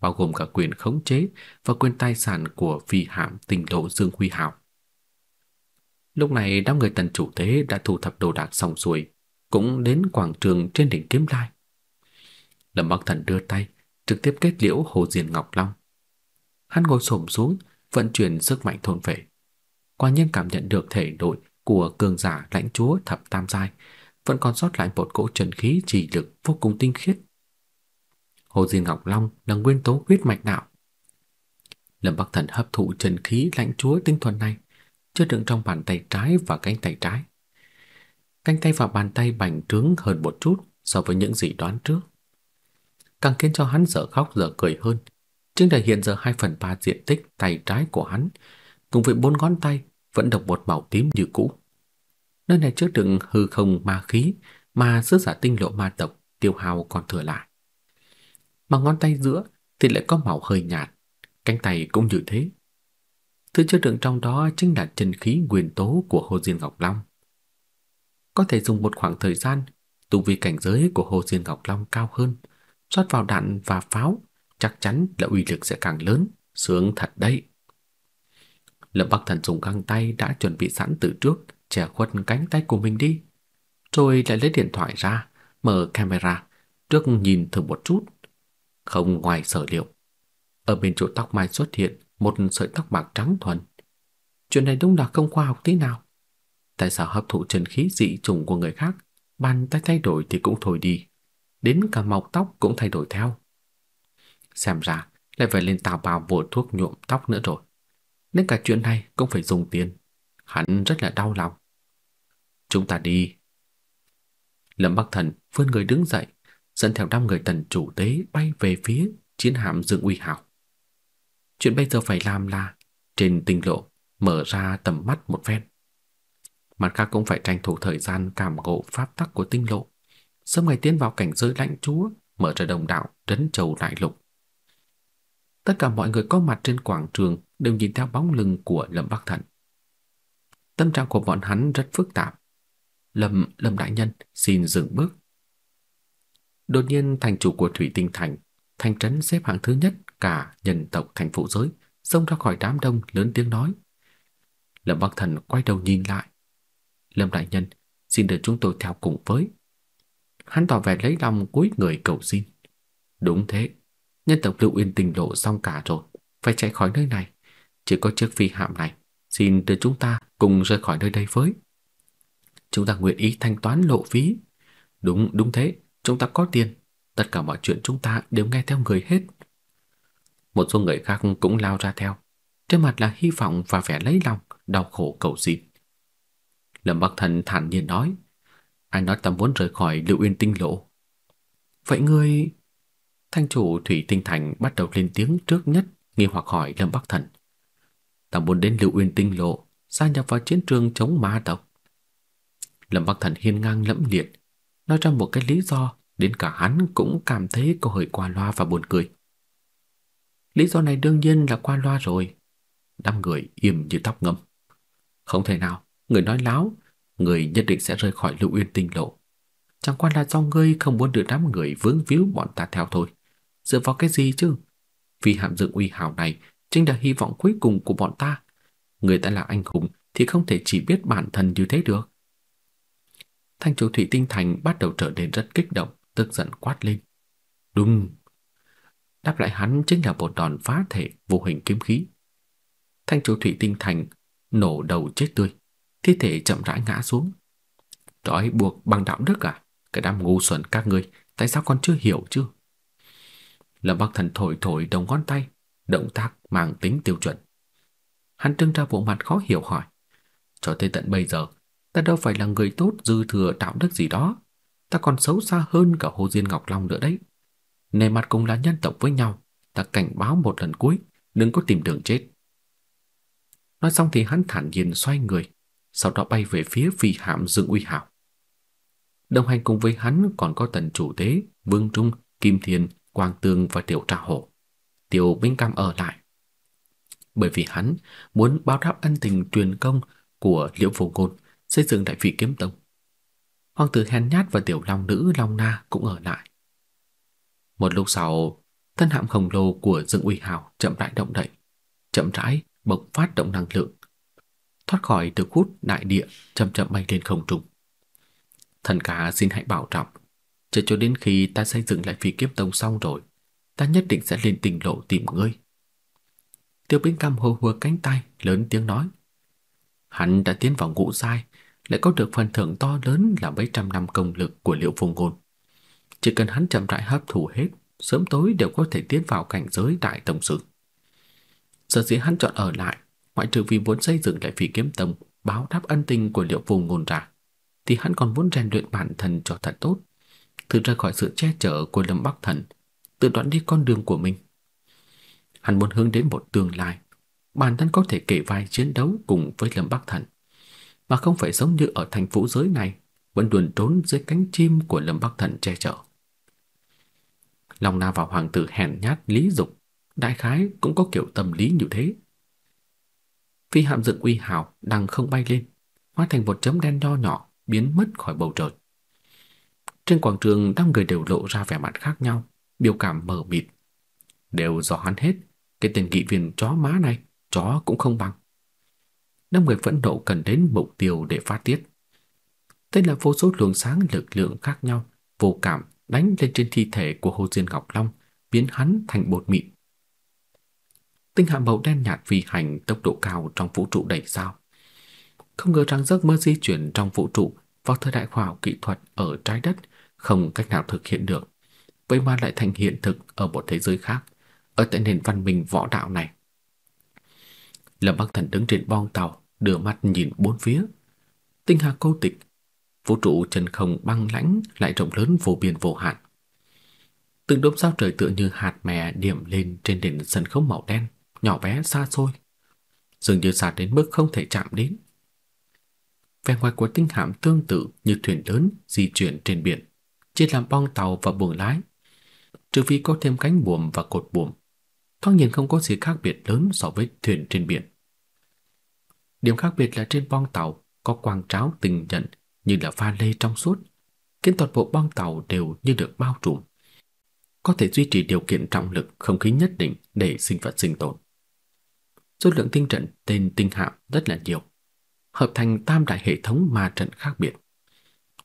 bao gồm cả quyền khống chế và quyền tài sản của phi hạm tình độ Dương Huy Hạo. Lúc này đám người tần chủ tế đã thu thập đồ đạc xong xuôi, cũng đến quảng trường trên đỉnh Kiếm Lai. Lâm Bắc Thần đưa tay, trực tiếp kết liễu Hồ Diên Ngọc Long. Hắn ngồi xổm xuống, vận chuyển sức mạnh thôn phệ quả nhiên cảm nhận được thể nội của cường giả lãnh chúa thập tam giai, vẫn còn sót lại một cỗ chân khí trì lực vô cùng tinh khiết. Hồ Diên Ngọc Long là nguyên tố huyết mạch đạo. Lâm Bắc Thần hấp thụ chân khí lãnh chúa tinh thuần này, chứa đựng trong bàn tay trái và cánh tay trái. Cánh tay và bàn tay bành trướng hơn một chút so với những gì đoán trước. Càng khiến cho hắn dở khóc dở cười hơn, chính là hiện giờ 2 phần 3 diện tích tay trái của hắn, cùng với bốn ngón tay vẫn độc một màu tím như cũ. Nơi này chứa đựng hư không ma khí mà sứ giả tinh lộ ma tộc tiêu hao còn thừa lại. Mà ngón tay giữa thì lại có màu hơi nhạt, cánh tay cũng như thế. Thứ chứa đựng trong đó chính là chân khí nguyên tố của Hồ Diên Ngọc Long. Có thể dùng một khoảng thời gian, tu vi cảnh giới của Hồ Diên Ngọc Long cao hơn, rót vào đạn và pháo, chắc chắn là uy lực sẽ càng lớn, sướng thật đấy. Lâm Bắc Thần dùng găng tay đã chuẩn bị sẵn từ trước che khuất cánh tay của mình đi, rồi lại lấy điện thoại ra, mở camera, trước nhìn thử một chút. Không ngoài sở liệu, ở bên chỗ tóc mai xuất hiện một sợi tóc bạc trắng thuần. Chuyện này đúng là không khoa học tí nào. Tại sao hấp thụ chân khí dị trùng của người khác, bàn tay thay đổi thì cũng thôi đi, đến cả mọc tóc cũng thay đổi theo. Xem ra lại phải lên tàu bào bùa thuốc nhuộm tóc nữa rồi. Nên cả chuyện này cũng phải dùng tiền Hắn rất là đau lòng Chúng ta đi Lâm Bắc Thần vươn người đứng dậy Dẫn theo năm người tần chủ tế Bay về phía chiến hạm Dương Uy Hảo Chuyện bây giờ phải làm là Trên tình lộ Mở ra tầm mắt một phen Mặt khác cũng phải tranh thủ thời gian Cảm ngộ pháp tắc của tinh lộ Sớm ngày tiến vào cảnh giới lãnh chúa Mở ra đồng đạo trấn châu đại lục Tất cả mọi người có mặt trên quảng trường đều nhìn theo bóng lưng của Lâm Bắc Thần. Tâm trạng của bọn hắn rất phức tạp. Lâm, Lâm Đại Nhân xin dừng bước. Đột nhiên thành chủ của Thủy Tinh Thành, thành trấn xếp hạng thứ nhất cả nhân tộc thành phụ giới, xông ra khỏi đám đông lớn tiếng nói. Lâm Bắc Thần quay đầu nhìn lại. Lâm Đại Nhân xin để chúng tôi theo cùng với. Hắn tỏ vẻ lấy lòng cúi người cầu xin. Đúng thế, nhân tộc Lưu Yên tình lộ xong cả rồi, phải chạy khỏi nơi này chỉ có chiếc phi hạm này, xin đưa chúng ta cùng rời khỏi nơi đây với. Chúng ta nguyện ý thanh toán lộ phí. Đúng, đúng thế, chúng ta có tiền, tất cả mọi chuyện chúng ta đều nghe theo người hết. Một số người khác cũng lao ra theo, trên mặt là hy vọng và vẻ lấy lòng, đau khổ cầu xin. Lâm Bắc Thần thản nhiên nói, ai nói tầm muốn rời khỏi Lưu Yên Tinh Lộ. Vậy ngươi... Thanh chủ Thủy Tinh Thành bắt đầu lên tiếng trước nhất, nghi hoặc hỏi Lâm Bắc Thần. Ta muốn đến Lưu Uyên Tinh Lộ Gia nhập vào chiến trường chống ma tộc Lâm Bắc Thần hiên ngang lẫm liệt Nói ra một cái lý do Đến cả hắn cũng cảm thấy có hơi qua loa và buồn cười Lý do này đương nhiên là qua loa rồi Đám người im như tóc ngâm Không thể nào Người nói láo Người nhất định sẽ rời khỏi Lưu Uyên Tinh Lộ Chẳng qua là do ngươi không muốn được đám người vướng víu bọn ta theo thôi Dựa vào cái gì chứ Vì hạm dựng uy hào này chính là hy vọng cuối cùng của bọn ta. Người ta là anh hùng thì không thể chỉ biết bản thân như thế được. Thanh chủ Thủy Tinh Thành bắt đầu trở nên rất kích động, tức giận quát lên. Đúng. Đáp lại hắn chính là một đòn phá thể vô hình kiếm khí. Thanh chủ Thủy Tinh Thành nổ đầu chết tươi, thi thể chậm rãi ngã xuống. Trói buộc bằng đạo đức à? Cái đám ngu xuẩn các ngươi, tại sao còn chưa hiểu chứ? Lâm Bắc Thần thổi thổi đồng ngón tay, động tác mang tính tiêu chuẩn. Hắn trưng ra bộ mặt khó hiểu hỏi, cho tới tận bây giờ, ta đâu phải là người tốt dư thừa đạo đức gì đó, ta còn xấu xa hơn cả Hồ Diên Ngọc Long nữa đấy. Nề mặt cùng là nhân tộc với nhau, ta cảnh báo một lần cuối, đừng có tìm đường chết. Nói xong thì hắn thản nhiên xoay người, sau đó bay về phía phi hạm Dương Uy Hảo. Đồng hành cùng với hắn còn có tần chủ tế, Vương Trung, Kim Thiền, Quang Tường và Tiểu Trà Hổ. Tiểu Minh Cam ở lại. Bởi vì hắn muốn báo đáp ân tình truyền công của Liễu Phổ Côn xây dựng đại vị kiếm tông. Hoàng tử Hèn Nhát và tiểu long nữ Long Na cũng ở lại. Một lúc sau, thân hạm khổng lồ của Dương Uy Hào chậm rãi động đậy, chậm rãi bộc phát động năng lượng, thoát khỏi từ hút đại địa, chậm chậm bay lên không trung. Thần ca xin hãy bảo trọng, chờ cho đến khi ta xây dựng lại phi kiếp tông xong rồi, ta nhất định sẽ lên tỉnh lộ tìm ngươi. Tiêu Bính Cam hồ hùa cánh tay, lớn tiếng nói. Hắn đã tiến vào ngũ sai, lại có được phần thưởng to lớn là mấy trăm năm công lực của Liễu Phùng Ngôn. Chỉ cần hắn chậm rãi hấp thụ hết, sớm tối đều có thể tiến vào cảnh giới đại tổng sự. Giờ dĩ hắn chọn ở lại, ngoại trừ vì muốn xây dựng lại phi kiếm tông báo đáp ân tình của Liễu Phùng Ngôn ra, thì hắn còn muốn rèn luyện bản thân cho thật tốt. Từ ra khỏi sự che chở của Lâm Bắc Thần, tự đoán đi con đường của mình. Hắn muốn hướng đến một tương lai, bản thân có thể kể vai chiến đấu cùng với Lâm Bắc Thần, mà không phải giống như ở thành phố giới này, vẫn luồn trốn dưới cánh chim của Lâm Bắc Thần che chở. Long Na và hoàng tử hèn nhát lý dục, đại khái cũng có kiểu tâm lý như thế. Phi hạm dựng uy hào đang không bay lên, hóa thành một chấm đen nho nhỏ biến mất khỏi bầu trời. Trên quảng trường, năm người đều lộ ra vẻ mặt khác nhau biểu cảm mờ mịt. Đều do hắn hết, cái tên kỵ viên chó má này, chó cũng không bằng. Năm người phẫn nộ cần đến mục tiêu để phát tiết. tên là vô số luồng sáng lực lượng khác nhau, vô cảm đánh lên trên thi thể của Hồ Diên Ngọc Long, biến hắn thành bột mịn. Tinh hạ màu đen nhạt phi hành tốc độ cao trong vũ trụ đầy sao. Không ngờ rằng giấc mơ di chuyển trong vũ trụ vào thời đại khoa học kỹ thuật ở trái đất không cách nào thực hiện được với mà lại thành hiện thực ở một thế giới khác, ở tại nền văn minh võ đạo này. Lâm Bắc Thần đứng trên bong tàu, đưa mắt nhìn bốn phía. Tinh hà cô tịch, vũ trụ chân không băng lãnh lại rộng lớn vô biên vô hạn. Từng đốm sao trời tựa như hạt mè điểm lên trên nền sân khấu màu đen, nhỏ bé xa xôi, dường như xa đến mức không thể chạm đến. Vẻ ngoài của tinh hạm tương tự như thuyền lớn di chuyển trên biển, chia làm bong tàu và buồng lái, trừ phi có thêm cánh buồm và cột buồm. Thoáng nhìn không có gì khác biệt lớn so với thuyền trên biển. Điểm khác biệt là trên boong tàu có quang tráo từng nhận như là pha lê trong suốt, khiến toàn bộ boong tàu đều như được bao trùm. Có thể duy trì điều kiện trọng lực không khí nhất định để sinh vật sinh tồn. Số lượng tinh trận tên tinh hạm rất là nhiều, hợp thành tam đại hệ thống ma trận khác biệt.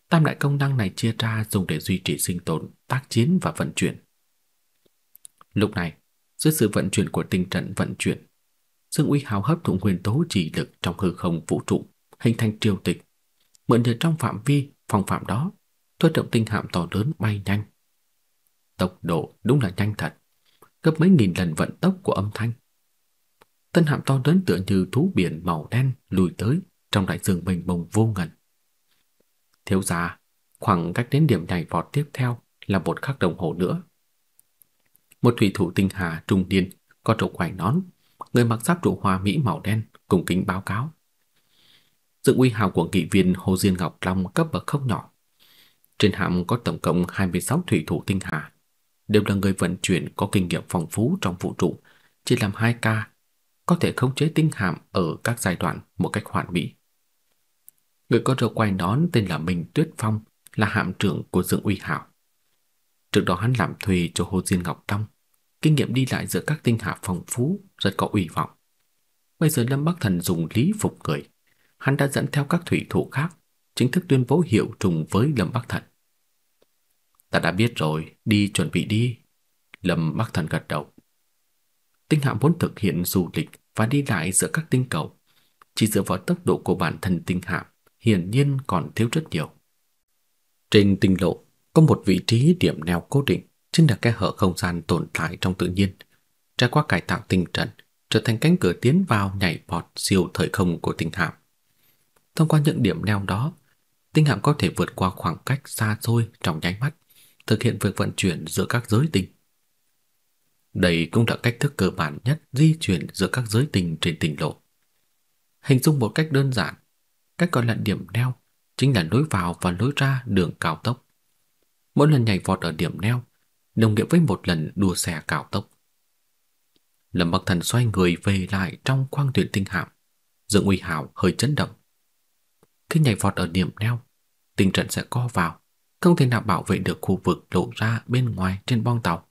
Tam đại công năng này chia ra dùng để duy trì sinh tồn, tác chiến và vận chuyển. Lúc này, dưới sự vận chuyển của tinh trận vận chuyển, Dương Uy hào hấp thụ nguyên tố chỉ lực trong hư không vũ trụ, hình thành triều tịch. Mượn nhờ trong phạm vi phòng phạm đó, thôi động tinh hạm to lớn bay nhanh. Tốc độ đúng là nhanh thật, gấp mấy nghìn lần vận tốc của âm thanh. Tân hạm to lớn tựa như thú biển màu đen lùi tới trong đại dương mênh mông vô ngần. Thiếu gia, khoảng cách đến điểm nhảy vọt tiếp theo là một khắc đồng hồ nữa một thủy thủ tinh hà trung niên có trục quải nón, người mặc giáp trụ hoa mỹ màu đen cùng kính báo cáo. Sự uy hào của nghị viên Hồ Diên Ngọc Long cấp bậc không nhỏ. Trên hạm có tổng cộng 26 thủy thủ tinh hà, đều là người vận chuyển có kinh nghiệm phong phú trong vũ trụ, chỉ làm 2 ca, có thể khống chế tinh hạm ở các giai đoạn một cách hoàn mỹ. Người có râu quai nón tên là Minh Tuyết Phong, là hạm trưởng của Dương Uy Hảo. Trước đó hắn làm thuê cho Hồ Diên Ngọc Long kinh nghiệm đi lại giữa các tinh hà phong phú, rất có uy vọng. Bây giờ Lâm Bắc Thần dùng lý phục cười, hắn đã dẫn theo các thủy thủ khác chính thức tuyên bố hiệu trùng với Lâm Bắc Thần. Ta đã biết rồi, đi chuẩn bị đi. Lâm Bắc Thần gật đầu. Tinh hạm muốn thực hiện du lịch và đi lại giữa các tinh cầu. Chỉ dựa vào tốc độ của bản thân tinh hạm, hiển nhiên còn thiếu rất nhiều. Trên tinh lộ có một vị trí điểm neo cố định chính là cái hở không gian tồn tại trong tự nhiên, trải qua cải tạo tinh trận, trở thành cánh cửa tiến vào nhảy vọt siêu thời không của tinh hạm. Thông qua những điểm neo đó, tinh hạm có thể vượt qua khoảng cách xa xôi trong nháy mắt, thực hiện việc vận chuyển giữa các giới tinh. Đây cũng là cách thức cơ bản nhất di chuyển giữa các giới tinh trên tinh lộ. Hình dung một cách đơn giản, cách gọi là điểm neo chính là lối vào và lối ra đường cao tốc. Mỗi lần nhảy vọt ở điểm neo đồng nghĩa với một lần đua xe cao tốc. Lâm Bắc Thần xoay người về lại trong khoang thuyền tinh hạm, Dương Uy Hảo hơi chấn động. Khi nhảy vọt ở điểm neo, tình trận sẽ co vào, không thể nào bảo vệ được khu vực lộ ra bên ngoài trên bong tàu.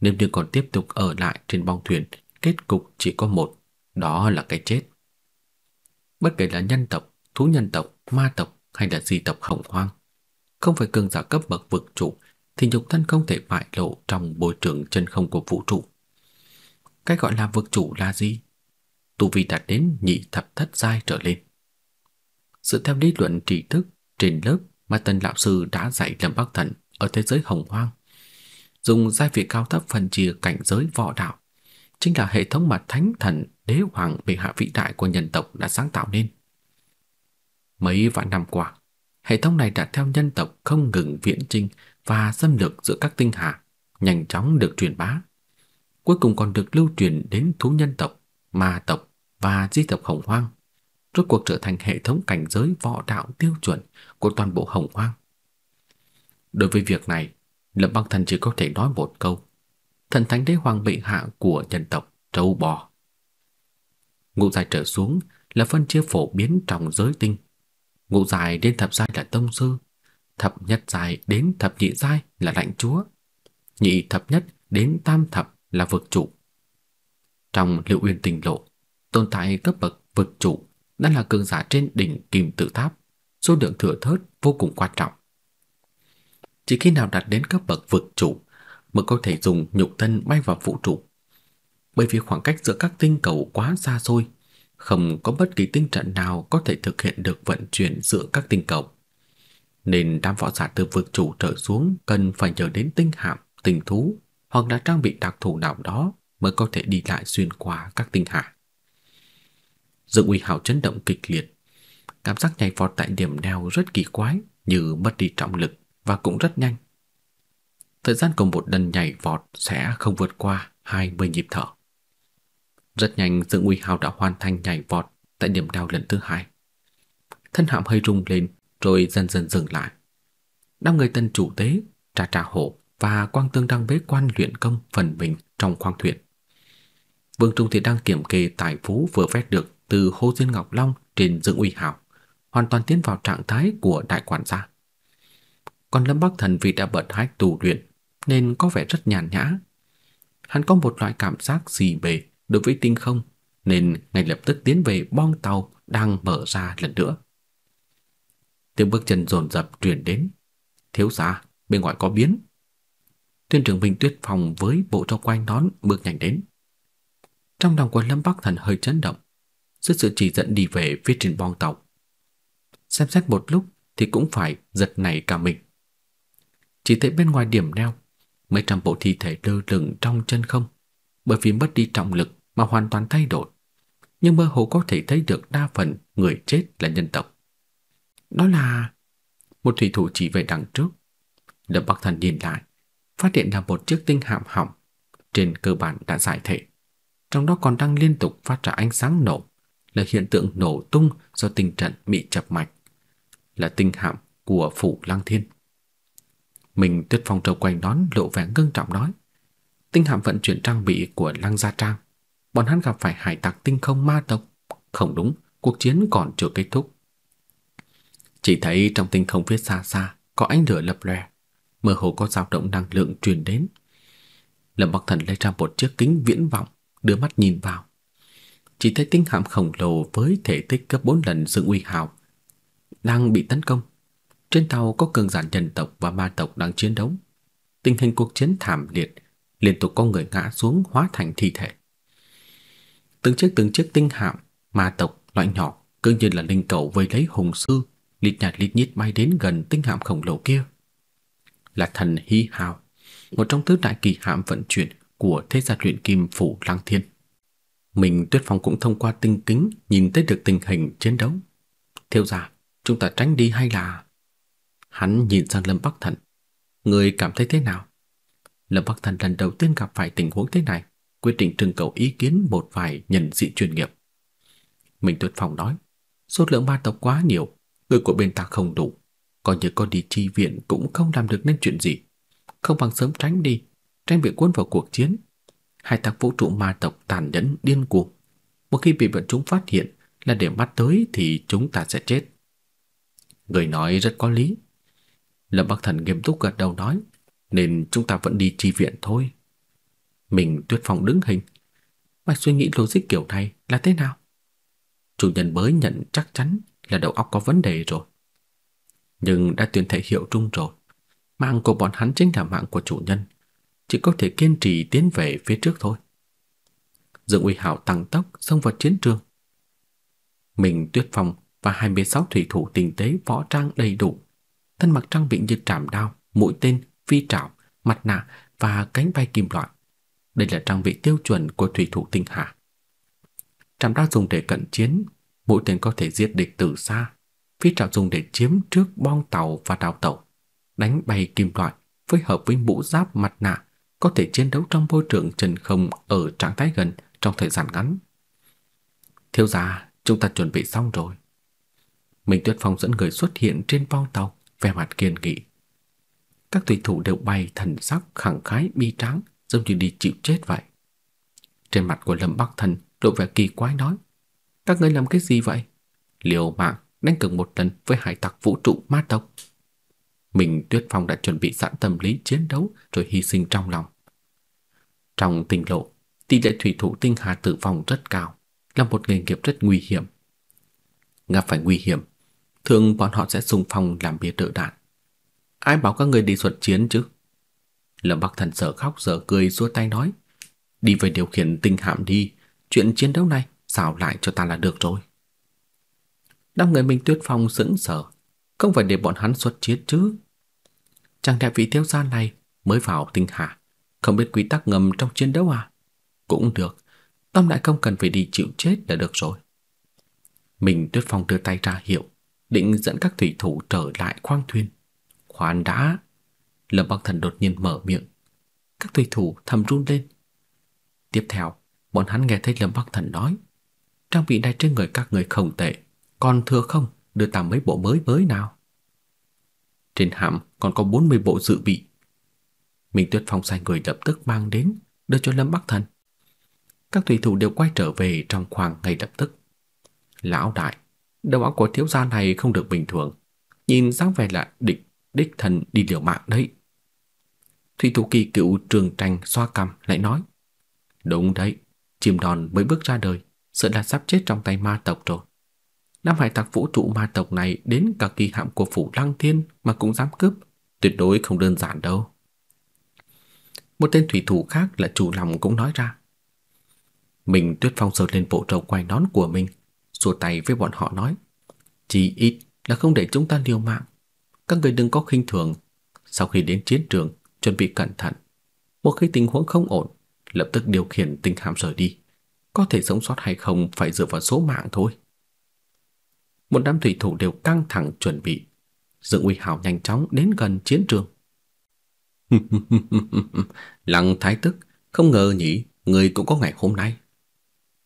Nếu như còn tiếp tục ở lại trên bong thuyền, kết cục chỉ có một, đó là cái chết. Bất kể là nhân tộc, thú nhân tộc, ma tộc hay là di tộc hồng hoang, không phải cường giả cấp bậc vực chủ thì nhục thân không thể bại lộ trong bối trường chân không của vũ trụ. Cái gọi là vực chủ là gì? Tu vi đạt đến nhị thập thất giai trở lên. Sự theo lý luận trí thức trên lớp mà tần lão sư đã dạy Lâm Bắc Thần ở thế giới hồng hoang, dùng giai vị cao thấp phân chia cảnh giới võ đạo, chính là hệ thống mà thánh thần đế hoàng bệ hạ vĩ đại của nhân tộc đã sáng tạo nên. Mấy vạn năm qua, hệ thống này đã theo nhân tộc không ngừng viễn chinh và xâm lược giữa các tinh hà nhanh chóng được truyền bá, cuối cùng còn được lưu truyền đến thú nhân tộc, ma tộc và di tộc Hồng Hoang, rốt cuộc trở thành hệ thống cảnh giới võ đạo tiêu chuẩn của toàn bộ Hồng Hoang. Đối với việc này, Lâm Băng Thần chỉ có thể nói một câu: Thần Thánh Đế Hoàng bị hạ của dân tộc trâu bò. Ngũ dài trở xuống là phân chia phổ biến trong giới tinh. Ngũ dài đến thập giai là tông sư, thập nhất giai đến thập nhị giai là lãnh chúa, nhị thập nhất đến tam thập là vực trụ. Trong Lưu Uyên Tình Lộ, tồn tại cấp bậc vực trụ đã là cường giả trên đỉnh kim tự tháp, số lượng thừa thớt vô cùng quan trọng. Chỉ khi nào đạt đến cấp bậc vực trụ mới có thể dùng nhục thân bay vào vũ trụ. Bởi vì khoảng cách giữa các tinh cầu quá xa xôi, không có bất kỳ tinh trận nào có thể thực hiện được vận chuyển giữa các tinh cầu nên đám võ giả từ vực chủ trở xuống cần phải chờ đến tinh hạm, tinh thú hoặc là trang bị đặc thù nào đó mới có thể đi lại xuyên qua các tinh hà. Dương Uy Hào chấn động kịch liệt, cảm giác nhảy vọt tại điểm neo rất kỳ quái, như mất đi trọng lực và cũng rất nhanh. Thời gian của một lần nhảy vọt sẽ không vượt qua 20 nhịp thở. Rất nhanh Dương Uy Hào đã hoàn thành nhảy vọt tại điểm neo lần thứ hai. Thân hạm hơi rung lên rồi dần dần dừng lại. Năm người tân chủ tế, Trà Trà Hổ và Quang Tương đang bế quan luyện công phần mình trong khoang thuyền. Vương Trung thì đang kiểm kê tài phú vừa vét được từ Hồ Diên Ngọc Long trên Dương Uy Hào, hoàn toàn tiến vào trạng thái của đại quản gia. Còn Lâm Bắc Thần vì đã bật hách tù luyện nên có vẻ rất nhàn nhã. Hắn có một loại cảm giác gì bề đối với tinh không nên ngay lập tức tiến về bong tàu đang mở ra lần nữa tiếng bước chân dồn dập truyền đến. Thiếu gia, bên ngoài có biến. Tuyên trưởng Vinh Tuyết phòng với bộ trâu quanh nón bước nhanh đến. Trong lòng của Lâm Bắc Thần hơi chấn động, dưới sự chỉ dẫn đi về phía trên bong tàu. Xem xét một lúc thì cũng phải giật nảy cả mình. Chỉ thấy bên ngoài điểm neo, mấy trăm bộ thi thể lơ lửng trong chân không, bởi vì mất đi trọng lực mà hoàn toàn thay đổi. Nhưng mơ hồ có thể thấy được đa phần người chết là nhân tộc. Đó là... Một thủy thủ chỉ về đằng trước. Lâm Bắc Thần nhìn lại, phát hiện là một chiếc tinh hạm hỏng, trên cơ bản đã giải thể. Trong đó còn đang liên tục phát ra ánh sáng nổ, là hiện tượng nổ tung do tinh trận bị chập mạch, là tinh hạm của phủ Lăng Thiên. Mình Tuyết Phong trầu quanh đón lộ vẻ ngưng trọng nói: "Tinh hạm vận chuyển trang bị của Lăng Gia Trang, bọn hắn gặp phải hải tặc tinh không ma tộc, không đúng, cuộc chiến còn chưa kết thúc." Chỉ thấy trong tinh không phía xa xa có ánh lửa lập lòe, mơ hồ có dao động năng lượng truyền đến. Lâm Bắc Thần lấy ra một chiếc kính viễn vọng, đưa mắt nhìn vào. Chỉ thấy tinh hạm khổng lồ với thể tích gấp 4 lần sự uy hào đang bị tấn công. Trên tàu có cường giả nhân tộc và ma tộc đang chiến đấu. Tình hình cuộc chiến thảm liệt, liên tục có người ngã xuống hóa thành thi thể. Từng chiếc từng chiếc tinh hạm, ma tộc loại nhỏ cứ như là linh cầu vây lấy hùng sư lít nhạt lít nhít bay đến gần tinh hạm khổng lồ kia. Là thần Hy Hào, một trong tứ đại kỳ hạm vận chuyển của thế gia luyện kim phủ Lăng Thiên. Mình Tuyết Phong cũng thông qua tinh kính nhìn thấy được tình hình chiến đấu. Thiếu gia, chúng ta tránh đi hay là... Hắn nhìn sang Lâm Bắc Thần. Người cảm thấy thế nào? Lâm Bắc Thần lần đầu tiên gặp phải tình huống thế này, quyết định trưng cầu ý kiến một vài nhân sĩ chuyên nghiệp. Mình Tuyết Phong nói, số lượng ma tộc quá nhiều, người của bên ta không đủ, coi như con đi chi viện cũng không làm được nên chuyện gì. Không bằng sớm tránh đi, tránh bị cuốn vào cuộc chiến. Hai tộc vũ trụ ma tộc tàn nhẫn điên cuồng. Một khi bị bọn chúng phát hiện là để mắt tới thì chúng ta sẽ chết. Người nói rất có lý. Lâm Bắc Thần nghiêm túc gật đầu nói, nên chúng ta vẫn đi chi viện thôi. Mình tuyết phong đứng hình. Mạch suy nghĩ logic kiểu này là thế nào? Chủ nhân mới nhận chắc chắn là đầu óc có vấn đề rồi. Nhưng đã tuyên thể hiệu trung rồi, mạng của bọn hắn chính là mạng của chủ nhân, chỉ có thể kiên trì tiến về phía trước thôi. Dương Uy Hạo tăng tốc xông vào chiến trường. Mình Tuyết Phong và 26 thủy thủ tinh tế võ trang đầy đủ, thân mặc trang bị như trảm đao, mũi tên, phi trảo, mặt nạ và cánh bay kim loại. Đây là trang bị tiêu chuẩn của thủy thủ tinh hà. Trảm đao dùng để cận chiến mũi tên có thể giết địch từ xa, phi trảo dùng để chiếm trước bong tàu và đào tàu, đánh bay kim loại, phối hợp với mũ giáp mặt nạ, có thể chiến đấu trong môi trường trần không ở trạng thái gần trong thời gian ngắn. Thiếu gia, chúng ta chuẩn bị xong rồi. Minh Tuyết Phong dẫn người xuất hiện trên bong tàu, vẻ mặt kiên nghị. Các tùy thủ đều bay thần sắc khẳng khái bi tráng, giống như đi chịu chết vậy. Trên mặt của Lâm Bắc Thần lộ vẻ kỳ quái nói: các ngươi làm cái gì vậy? Liều mạng đánh cược một lần với hải tặc vũ trụ ma tộc. Mình Tuyết Phong đã chuẩn bị sẵn tâm lý chiến đấu rồi hy sinh trong lòng. Trong tình lộ, tỷ lệ thủy thủ tinh hà tử vong rất cao, là một nghề nghiệp rất nguy hiểm. Gặp phải nguy hiểm, thường bọn họ sẽ xung phong làm bia đỡ đạn. Ai bảo các người đi xuất chiến chứ? Lâm Bắc Thần sở khóc sở cười xua tay nói, đi về điều khiển tinh hạm đi, chuyện chiến đấu này xảo lại cho ta là được rồi. Đám người Minh Tuyết Phong sững sờ, không phải để bọn hắn xuất chiến chứ. Chẳng lẽ vị thiếu gia này mới vào tinh hà, không biết quy tắc ngầm trong chiến đấu à? Cũng được, tâm lại không cần phải đi chịu chết là được rồi. Minh Tuyết Phong đưa tay ra hiệu, định dẫn các thủy thủ trở lại khoang thuyền. Khoan đã, Lâm Bắc Thần đột nhiên mở miệng. Các thủy thủ thầm run lên. Tiếp theo, bọn hắn nghe thấy Lâm Bắc Thần nói: trang bị này trên người các người không tệ, còn thừa không, đưa ta mấy bộ mới mới nào. Trên hạm còn có 40 bộ dự bị. Minh Tuyết Phong sai người lập tức mang đến, đưa cho Lâm Bắc Thần. Các thủy thủ đều quay trở về trong khoảng ngày lập tức. Lão đại, đầu óc của thiếu gia này không được bình thường, nhìn dáng vẻ là địch đích thần đi liều mạng đấy. Thủy thủ kỳ cựu trường tranh xoa cằm lại nói Đúng đấy, chim đòn mới bước ra đời sợ là sắp chết trong tay ma tộc rồi. Nam hải tặc vũ trụ ma tộc này đến cả kỳ hạm của phủ Lăng Thiên mà cũng dám cướp, tuyệt đối không đơn giản đâu. Một tên thủy thủ khác là chủ lòng cũng nói ra. Mình tuyết phong sờ lên bộ trầu quay nón của mình, xua tay với bọn họ nói. Chỉ ít là không để chúng ta liều mạng. Các người đừng có khinh thường. Sau khi đến chiến trường, chuẩn bị cẩn thận. Một khi tình huống không ổn, lập tức điều khiển tình hạm rời đi có thể sống sót hay không phải dựa vào số mạng thôi. Một đám thủy thủ đều căng thẳng chuẩn bị. Dương Uy Hảo nhanh chóng đến gần chiến trường. [laughs] Lăng Thái Tức, không ngờ nhỉ, người cũng có ngày hôm nay.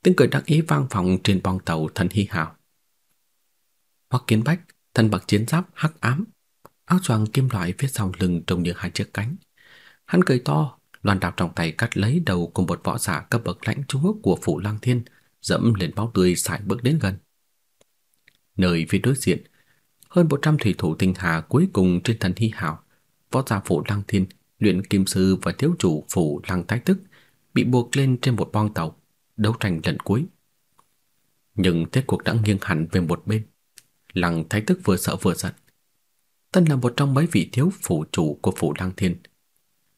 Tiếng cười đắc ý vang vọng trên bong tàu thần hy hào. Hoắc Kiến Bách, thân bạc chiến giáp hắc ám, áo choàng kim loại phía sau lưng trông như hai chiếc cánh. Hắn cười to, Loan đào trong tay cắt lấy đầu cùng một võ giả cấp bậc lãnh chúa của phủ Lăng Thiên, dẫm lên máu tươi sải bước đến gần. Nơi phía đối diện, hơn 100 thủy thủ tinh hà cuối cùng trên thần hy hảo, võ giả phủ Lăng Thiên, luyện kim sư và thiếu chủ phủ Lăng Thái Tức bị buộc lên trên một bong tàu, đấu tranh lần cuối. Nhưng kết cuộc đã nghiêng hẳn về một bên. Lăng Thái Tức vừa sợ vừa giận. Tân là một trong mấy vị thiếu phủ chủ của phủ Lăng Thiên.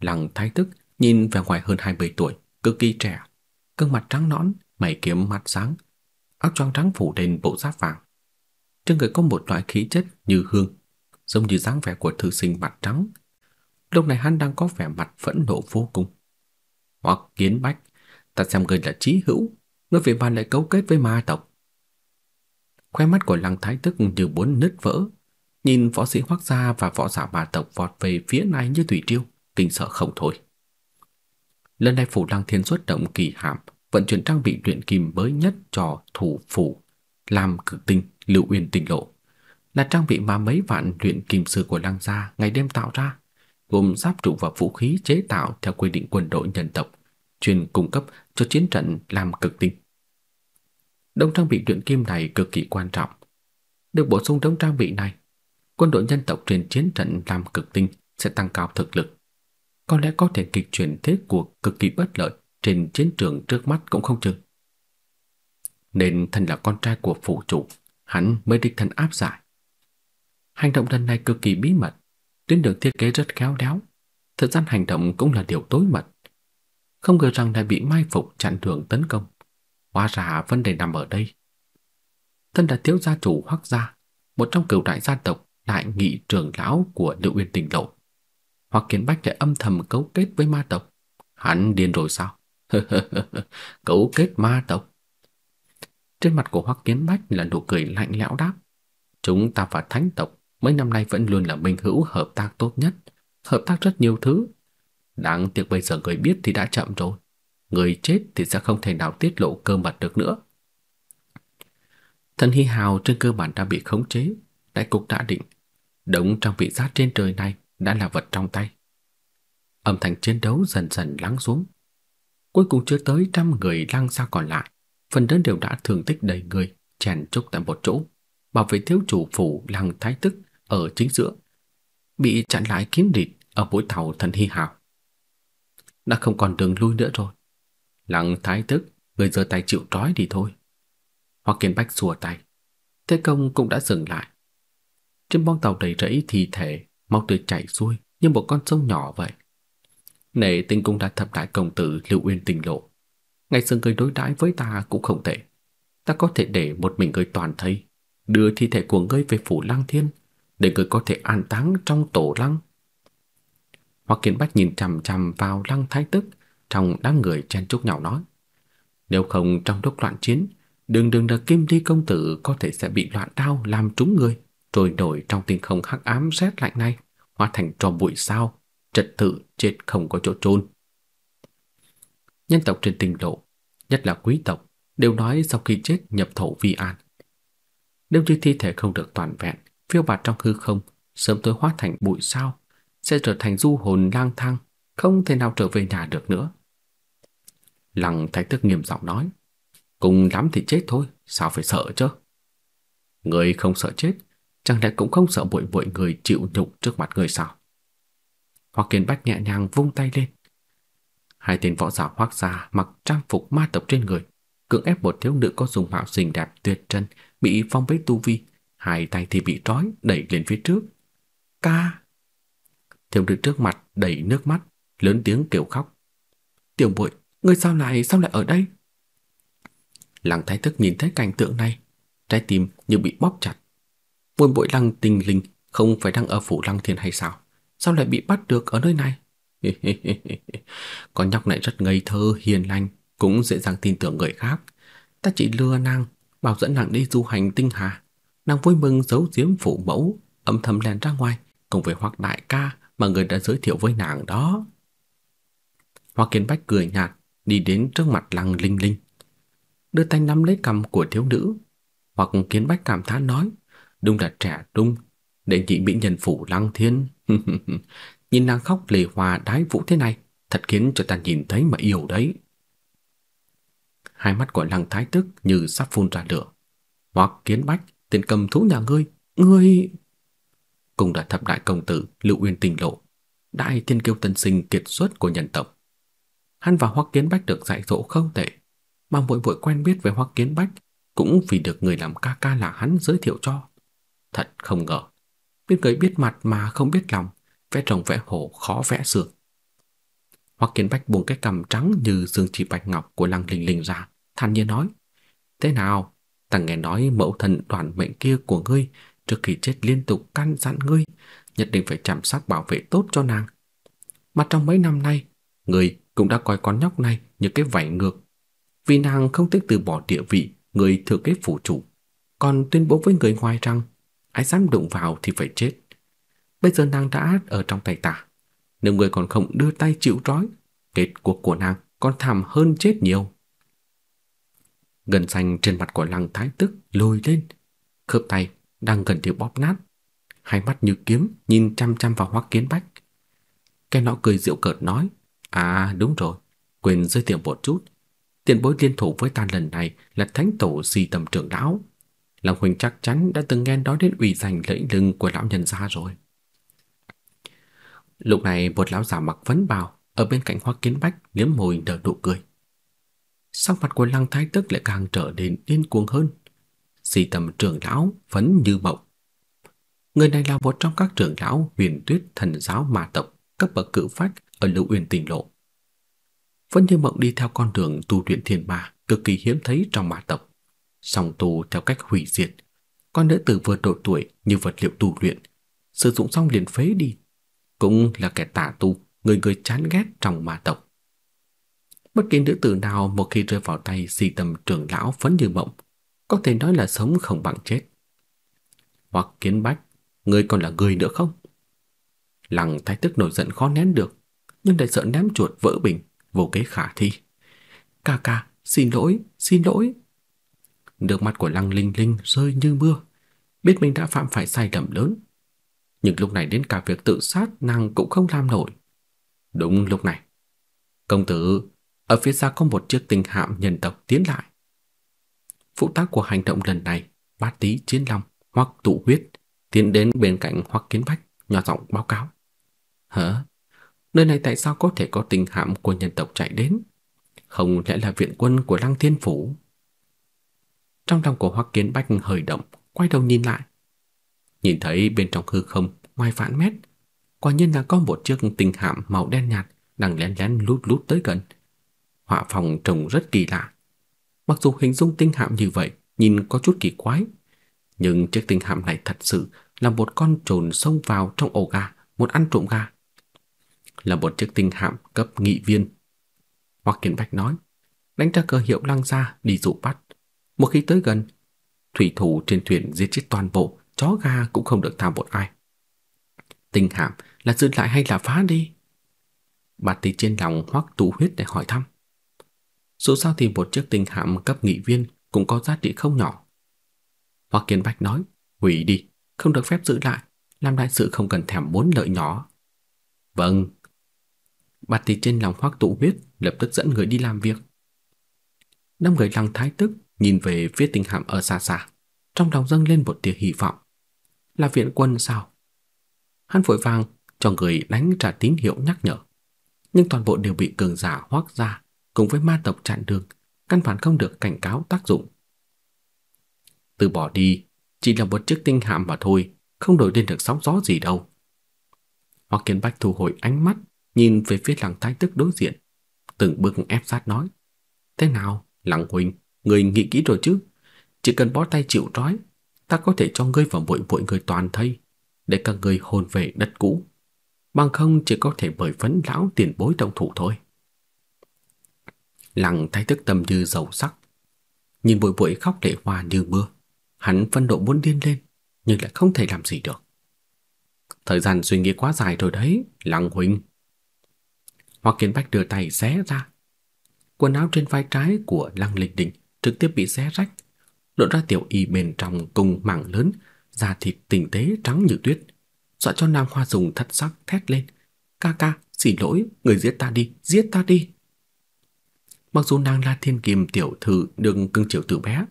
Lăng Thái Tức nhìn vẻ ngoài hơn 20 tuổi, cực kỳ trẻ, gương mặt trắng nõn, mày kiếm mắt sáng, áo choàng trắng phủ trên bộ giáp vàng. Trên người có một loại khí chất như hương, giống như dáng vẻ của thư sinh mặt trắng. Lúc này hắn đang có vẻ mặt phẫn nộ vô cùng. Hoặc kiến bách, ta xem ngươi là trí hữu, ngươi vì bạn lại cấu kết với ma tộc. Khoe mắt của lăng thái tức như muốn nứt vỡ, nhìn võ sĩ hoác gia và võ giả ma tộc vọt về phía này như thủy triều, kinh sợ không thôi. Lần này phủ Lăng Thiên xuất động kỳ hàm vận chuyển trang bị luyện kim mới nhất cho thủ phủ làm cực tinh Lưu Uyên tỉnh lộ. Là trang bị mà mấy vạn luyện kim sư của Lăng gia ngày đêm tạo ra, gồm giáp trụ và vũ khí chế tạo theo quy định quân đội nhân tộc, chuyên cung cấp cho chiến trận làm cực tinh. Đống trang bị luyện kim này cực kỳ quan trọng. Được bổ sung đống trang bị này, quân đội nhân tộc trên chiến trận làm cực tinh sẽ tăng cao thực lực có lẽ có thể kịch chuyển thế cuộc cực kỳ bất lợi trên chiến trường trước mắt cũng không chừng. Nên thân là con trai của phụ chủ, hắn mới đích thân áp giải. Hành động lần này cực kỳ bí mật, tuyến đường thiết kế rất khéo léo, thời gian hành động cũng là điều tối mật. Không ngờ rằng lại bị mai phục chặn đường tấn công. Hóa ra vấn đề nằm ở đây. Thân là thiếu gia chủ Hoắc gia, một trong cửu đại gia tộc, đại nghị trưởng lão của Lưu Uyên Tình Lộ. Hoắc Kiến Bách lại âm thầm cấu kết với ma tộc. Hắn điên rồi sao? [laughs] cấu kết ma tộc. Trên mặt của Hoắc Kiến Bách là nụ cười lạnh lẽo đáp. Chúng ta và thánh tộc mấy năm nay vẫn luôn là minh hữu hợp tác tốt nhất, hợp tác rất nhiều thứ. Đáng tiếc bây giờ người biết thì đã chậm rồi. Người chết thì sẽ không thể nào tiết lộ cơ mật được nữa. Thần hy hào trên cơ bản đã bị khống chế, đại cục đã định. Đống trong vị giác trên trời này đã là vật trong tay. Âm thanh chiến đấu dần dần lắng xuống. Cuối cùng chưa tới trăm người lăng ra còn lại, phần lớn đều đã thương tích đầy người, chèn chúc tại một chỗ, bảo vệ thiếu chủ phủ lăng thái tức ở chính giữa, bị chặn lại kiếm địch ở mũi tàu thần hy hào. Đã không còn đường lui nữa rồi. Lăng thái tức, người giơ tay chịu trói đi thôi. Hoa kiến bách xùa tay. Thế công cũng đã dừng lại. Trên bong tàu đầy rẫy thi thể máu tươi chảy xuôi như một con sông nhỏ vậy. Nể tình cũng đã thập đại công tử Lưu Uyên tình lộ. Ngày xưa người đối đãi với ta cũng không tệ. Ta có thể để một mình người toàn thây, đưa thi thể của ngươi về phủ lang Thiên, để người có thể an táng trong tổ lăng. Hoa Kiến Bách nhìn chằm chằm vào Lăng Thái Tức trong đám người chen chúc nhau nói: "Nếu không trong lúc loạn chiến, đường đường là Kim thi công tử có thể sẽ bị loạn đau làm trúng người." trôi nổi trong tinh không hắc ám rét lạnh này hóa thành tro bụi sao, trật tự chết không có chỗ chôn. Nhân tộc trên tinh lộ, nhất là quý tộc, đều nói sau khi chết nhập thổ vi an. Nếu như thi thể không được toàn vẹn, phiêu bạt trong hư không, sớm tối hóa thành bụi sao, sẽ trở thành du hồn lang thang, không thể nào trở về nhà được nữa. Lăng Thái Tước nghiêm giọng nói, cùng lắm thì chết thôi, sao phải sợ chứ? Người không sợ chết chẳng lẽ cũng không sợ bội bội người chịu nhục trước mặt người sao? Hoa Kiền Bách nhẹ nhàng vung tay lên. Hai tên võ giả hoác gia mặc trang phục ma tộc trên người, cưỡng ép một thiếu nữ có dùng mạo xinh đẹp tuyệt trần bị phong bế tu vi, hai tay thì bị trói đẩy lên phía trước. Ca! Thiếu nữ trước mặt đầy nước mắt, lớn tiếng kêu khóc. Tiểu bội, người sao lại, sao lại ở đây? Lăng thái thức nhìn thấy cảnh tượng này, trái tim như bị bóp chặt, Muội muội Lăng Tình Linh không phải đang ở phủ Lăng Thiên hay sao? Sao lại bị bắt được ở nơi này? [laughs] Con nhóc này rất ngây thơ, hiền lành, cũng dễ dàng tin tưởng người khác. Ta chỉ lừa nàng, bảo dẫn nàng đi du hành tinh hà. Nàng vui mừng giấu giếm phụ mẫu, âm thầm lèn ra ngoài cùng với Hoắc đại ca mà người đã giới thiệu với nàng đó. Hoa Kiến Bách cười nhạt, đi đến trước mặt Lăng Linh Linh, đưa tay nắm lấy cằm của thiếu nữ. Hoa Kiến Bách cảm thán nói: đúng là trẻ trung, để chị mỹ nhân phủ lăng thiên. [laughs] nhìn nàng khóc lệ hòa đái vũ thế này, thật khiến cho ta nhìn thấy mà yêu đấy. Hai mắt của lăng thái tức như sắp phun ra lửa. Hoặc kiến bách, tên cầm thú nhà ngươi, ngươi... Cùng là thập đại công tử Lưu Uyên tình lộ, đại thiên kiêu tân sinh kiệt xuất của nhân tộc. Hắn và Hoắc Kiến Bách được dạy dỗ không tệ, mà vội vội quen biết với Hoắc Kiến Bách cũng vì được người làm ca ca là hắn giới thiệu cho. Thật không ngờ, biết người biết mặt mà không biết lòng, vẽ rồng vẽ hổ khó vẽ sườn. Hoặc Kiến Bách buông cái cằm trắng như dương chỉ bạch ngọc của Lăng Linh Linh ra, thanh nhiên nói: "Thế nào, ta nghe nói mẫu thần đoàn mệnh kia của ngươi trước khi chết liên tục căn dặn ngươi nhất định phải chăm sóc bảo vệ tốt cho nàng. Mà trong mấy năm nay, ngươi cũng đã coi con nhóc này như cái vảy ngược. Vì nàng không thích từ bỏ địa vị người thừa kế phủ chủ, còn tuyên bố với người ngoài rằng Ai dám đụng vào thì phải chết. Bây giờ nàng đã ở trong tay ta. Nếu người còn không đưa tay chịu trói, kết cuộc của nàng còn thảm hơn chết nhiều. Gần xanh trên mặt của lăng thái tức lôi lên, khớp tay đang gần như bóp nát. Hai mắt như kiếm nhìn chăm chăm vào hoắc kiến bách. Cái nọ cười rượu cợt nói, à đúng rồi, quên giới thiệu một chút. Tiền bối liên thủ với ta lần này là thánh tổ si tầm trưởng lão lăng Huỳnh chắc chắn đã từng nghe nói đến ủy dành lẫy lừng của lão nhân gia rồi. Lúc này một lão giả mặc vấn bào ở bên cạnh Hoa Kiến Bách liếm môi nở nụ cười. Sắc mặt của Lăng Thái Tức lại càng trở nên điên cuồng hơn. Sĩ tầm trưởng lão vẫn như mộng. Người này là một trong các trưởng lão huyền tuyết thần giáo ma tộc cấp bậc cự phách ở lưu uyên tỉnh lộ. Vẫn như mộng đi theo con đường tu luyện thiền ma cực kỳ hiếm thấy trong ma tộc song tu theo cách hủy diệt. Con nữ tử vừa độ tuổi như vật liệu tu luyện, sử dụng xong liền phế đi, cũng là kẻ tà tu, người người chán ghét trong ma tộc. Bất kỳ nữ tử nào một khi rơi vào tay si tâm trưởng lão phấn như mộng, có thể nói là sống không bằng chết. Hoặc kiến bách, người còn là người nữa không? Lăng thái tức nổi giận khó nén được, nhưng lại sợ ném chuột vỡ bình, vô kế khả thi. Ca ca, xin lỗi, xin lỗi. Nước mắt của Lăng Linh Linh rơi như mưa, biết mình đã phạm phải sai lầm lớn. Nhưng lúc này đến cả việc tự sát nàng cũng không làm nổi. Đúng lúc này, công tử, ở phía xa có một chiếc tinh hạm nhân tộc tiến lại. Phụ tá của hành động lần này, bát tí chiến long hoặc tụ huyết tiến đến bên cạnh hoặc kiến bách, nhỏ giọng báo cáo. Hả? Nơi này tại sao có thể có tinh hạm của nhân tộc chạy đến? Không lẽ là viện quân của Lăng Thiên Phủ? Trong lòng của Hoắc Kiến bạch hơi động, quay đầu nhìn lại. Nhìn thấy bên trong hư không, ngoài vạn mét, quả nhiên là có một chiếc tinh hạm màu đen nhạt đang lén lén lút lút tới gần. Họa phòng trông rất kỳ lạ. Mặc dù hình dung tinh hạm như vậy nhìn có chút kỳ quái, nhưng chiếc tinh hạm này thật sự là một con trồn xông vào trong ổ gà, một ăn trộm gà. Là một chiếc tinh hạm cấp nghị viên. Hoặc Kiến bạch nói, đánh ra cờ hiệu lăng ra đi dụ bắt. Một khi tới gần, thủy thủ trên thuyền giết chết toàn bộ, chó gà cũng không được tham một ai. Tình hạm là giữ lại hay là phá đi? Bà tì trên lòng hoắc tủ huyết để hỏi thăm. Dù sao thì một chiếc tình hạm cấp nghị viên cũng có giá trị không nhỏ. Hoa Kiến Bách nói, hủy đi, không được phép giữ lại, làm đại sự không cần thèm muốn lợi nhỏ. Vâng. bà tì trên lòng hoắc tủ huyết lập tức dẫn người đi làm việc. Năm người lăng thái tức nhìn về phía tinh hạm ở xa xa, trong lòng dâng lên một tia hy vọng. Là viện quân sao? Hắn vội vàng cho người đánh trả tín hiệu nhắc nhở, nhưng toàn bộ đều bị cường giả hoác ra cùng với ma tộc chặn đường, căn bản không được cảnh cáo tác dụng. Từ bỏ đi, chỉ là một chiếc tinh hạm mà thôi, không đổi lên được sóng gió gì đâu. Hoa Kiến bạch thu hồi ánh mắt, nhìn về phía Lăng Thái Tức đối diện, từng bước ép sát nói: "Thế nào, Lăng huynh, Người nghĩ kỹ rồi chứ Chỉ cần bó tay chịu trói Ta có thể cho ngươi vào bụi bụi người toàn thây Để cả ngươi hồn về đất cũ Bằng không chỉ có thể bởi vấn lão tiền bối động thủ thôi Lặng thái thức tâm như dầu sắc Nhìn bụi bụi khóc lệ hoa như mưa Hắn phân độ muốn điên lên Nhưng lại không thể làm gì được Thời gian suy nghĩ quá dài rồi đấy Lặng huynh Hoa kiến bách đưa tay xé ra Quần áo trên vai trái của lăng lịch đình trực tiếp bị xé rách, lộ ra tiểu y bên trong cùng mảng lớn, da thịt tinh tế trắng như tuyết, dọa cho Nam Hoa dùng thất sắc thét lên, "Ca ca, xin lỗi, người giết ta đi, giết ta đi." Mặc dù nàng là thiên kiềm tiểu thư được cưng chiều từ bé,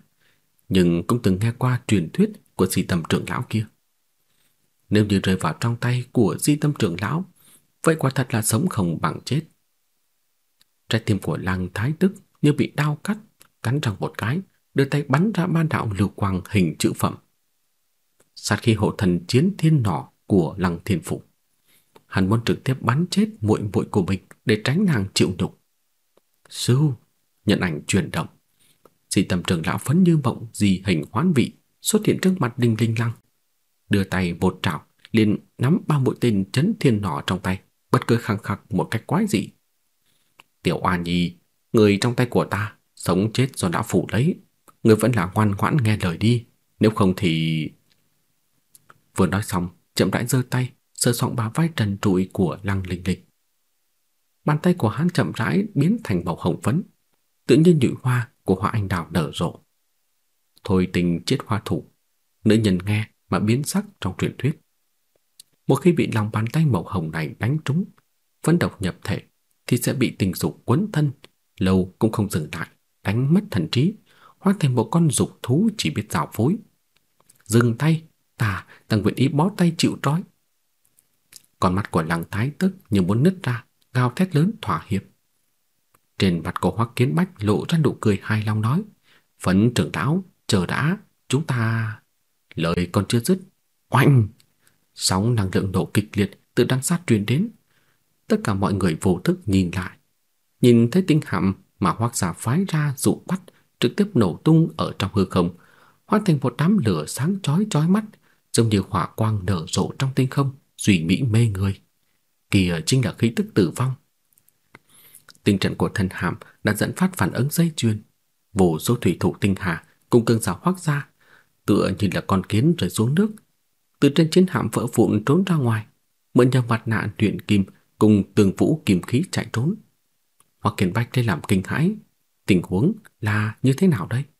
nhưng cũng từng nghe qua truyền thuyết của Di Tâm trưởng lão kia. Nếu như rơi vào trong tay của Di Tâm trưởng lão, vậy quả thật là sống không bằng chết. Trái tim của Lăng Thái Tức như bị đau cắt, cắn răng một cái, đưa tay bắn ra ba đạo lưu quang hình chữ phẩm. Sát khí hộ thần chiến thiên nỏ của Lăng Thiên Phụ. Hắn muốn trực tiếp bắn chết muội muội của mình để tránh nàng chịu nhục. Sư, nhận ảnh chuyển động. Dị tâm trưởng lão phấn như mộng di hình hoán vị xuất hiện trước mặt Đinh Linh Lăng. Đưa tay một trảo, liền nắm ba mũi tên chấn thiên nỏ trong tay, bất cứ khăng khắc một cách quái dị. Tiểu a Nhi, người trong tay của ta Sống chết do đã phủ lấy Người vẫn là ngoan ngoãn nghe lời đi Nếu không thì... Vừa nói xong Chậm rãi giơ tay Sờ soạn bà vai trần trụi của lăng linh linh Bàn tay của hắn chậm rãi Biến thành màu hồng phấn Tự nhiên nhụy hoa của hoa anh đào nở rộ Thôi tình chết hoa thủ Nữ nhân nghe mà biến sắc trong truyền thuyết Một khi bị lòng bàn tay màu hồng này đánh trúng Phấn độc nhập thể Thì sẽ bị tình dục quấn thân Lâu cũng không dừng lại đánh mất thần trí, hóa thành một con dục thú chỉ biết dạo phối. Dừng tay, ta tăng nguyện ý bó tay chịu trói. Con mắt của lăng thái tức như muốn nứt ra, gào thét lớn thỏa hiệp. Trên mặt của Hoắc Kiến Bách lộ ra nụ cười hài lòng nói: "Phấn trưởng lão, chờ đã, chúng ta..." Lời còn chưa dứt, oanh! Sóng năng lượng độ kịch liệt từ đằng sát truyền đến. Tất cả mọi người vô thức nhìn lại, nhìn thấy Tinh Hạm mà Hoắc Giả phái ra dụ bắt trực tiếp nổ tung ở trong hư không, hóa thành một đám lửa sáng chói chói mắt, giống như hỏa quang nở rộ trong tinh không, duy mỹ mê người. Kìa chính là khí tức tử vong. Tinh trận của thần hàm đã dẫn phát phản ứng dây chuyền, vô số thủy thủ tinh hà cùng cương giả hoắc ra, tựa như là con kiến rơi xuống nước, từ trên chiến hạm vỡ vụn trốn ra ngoài, mượn nhờ mặt nạ luyện kim cùng tường vũ kim khí chạy trốn. Hoặc Kiền Bách lấy làm kinh hãi. Tình huống là như thế nào đây?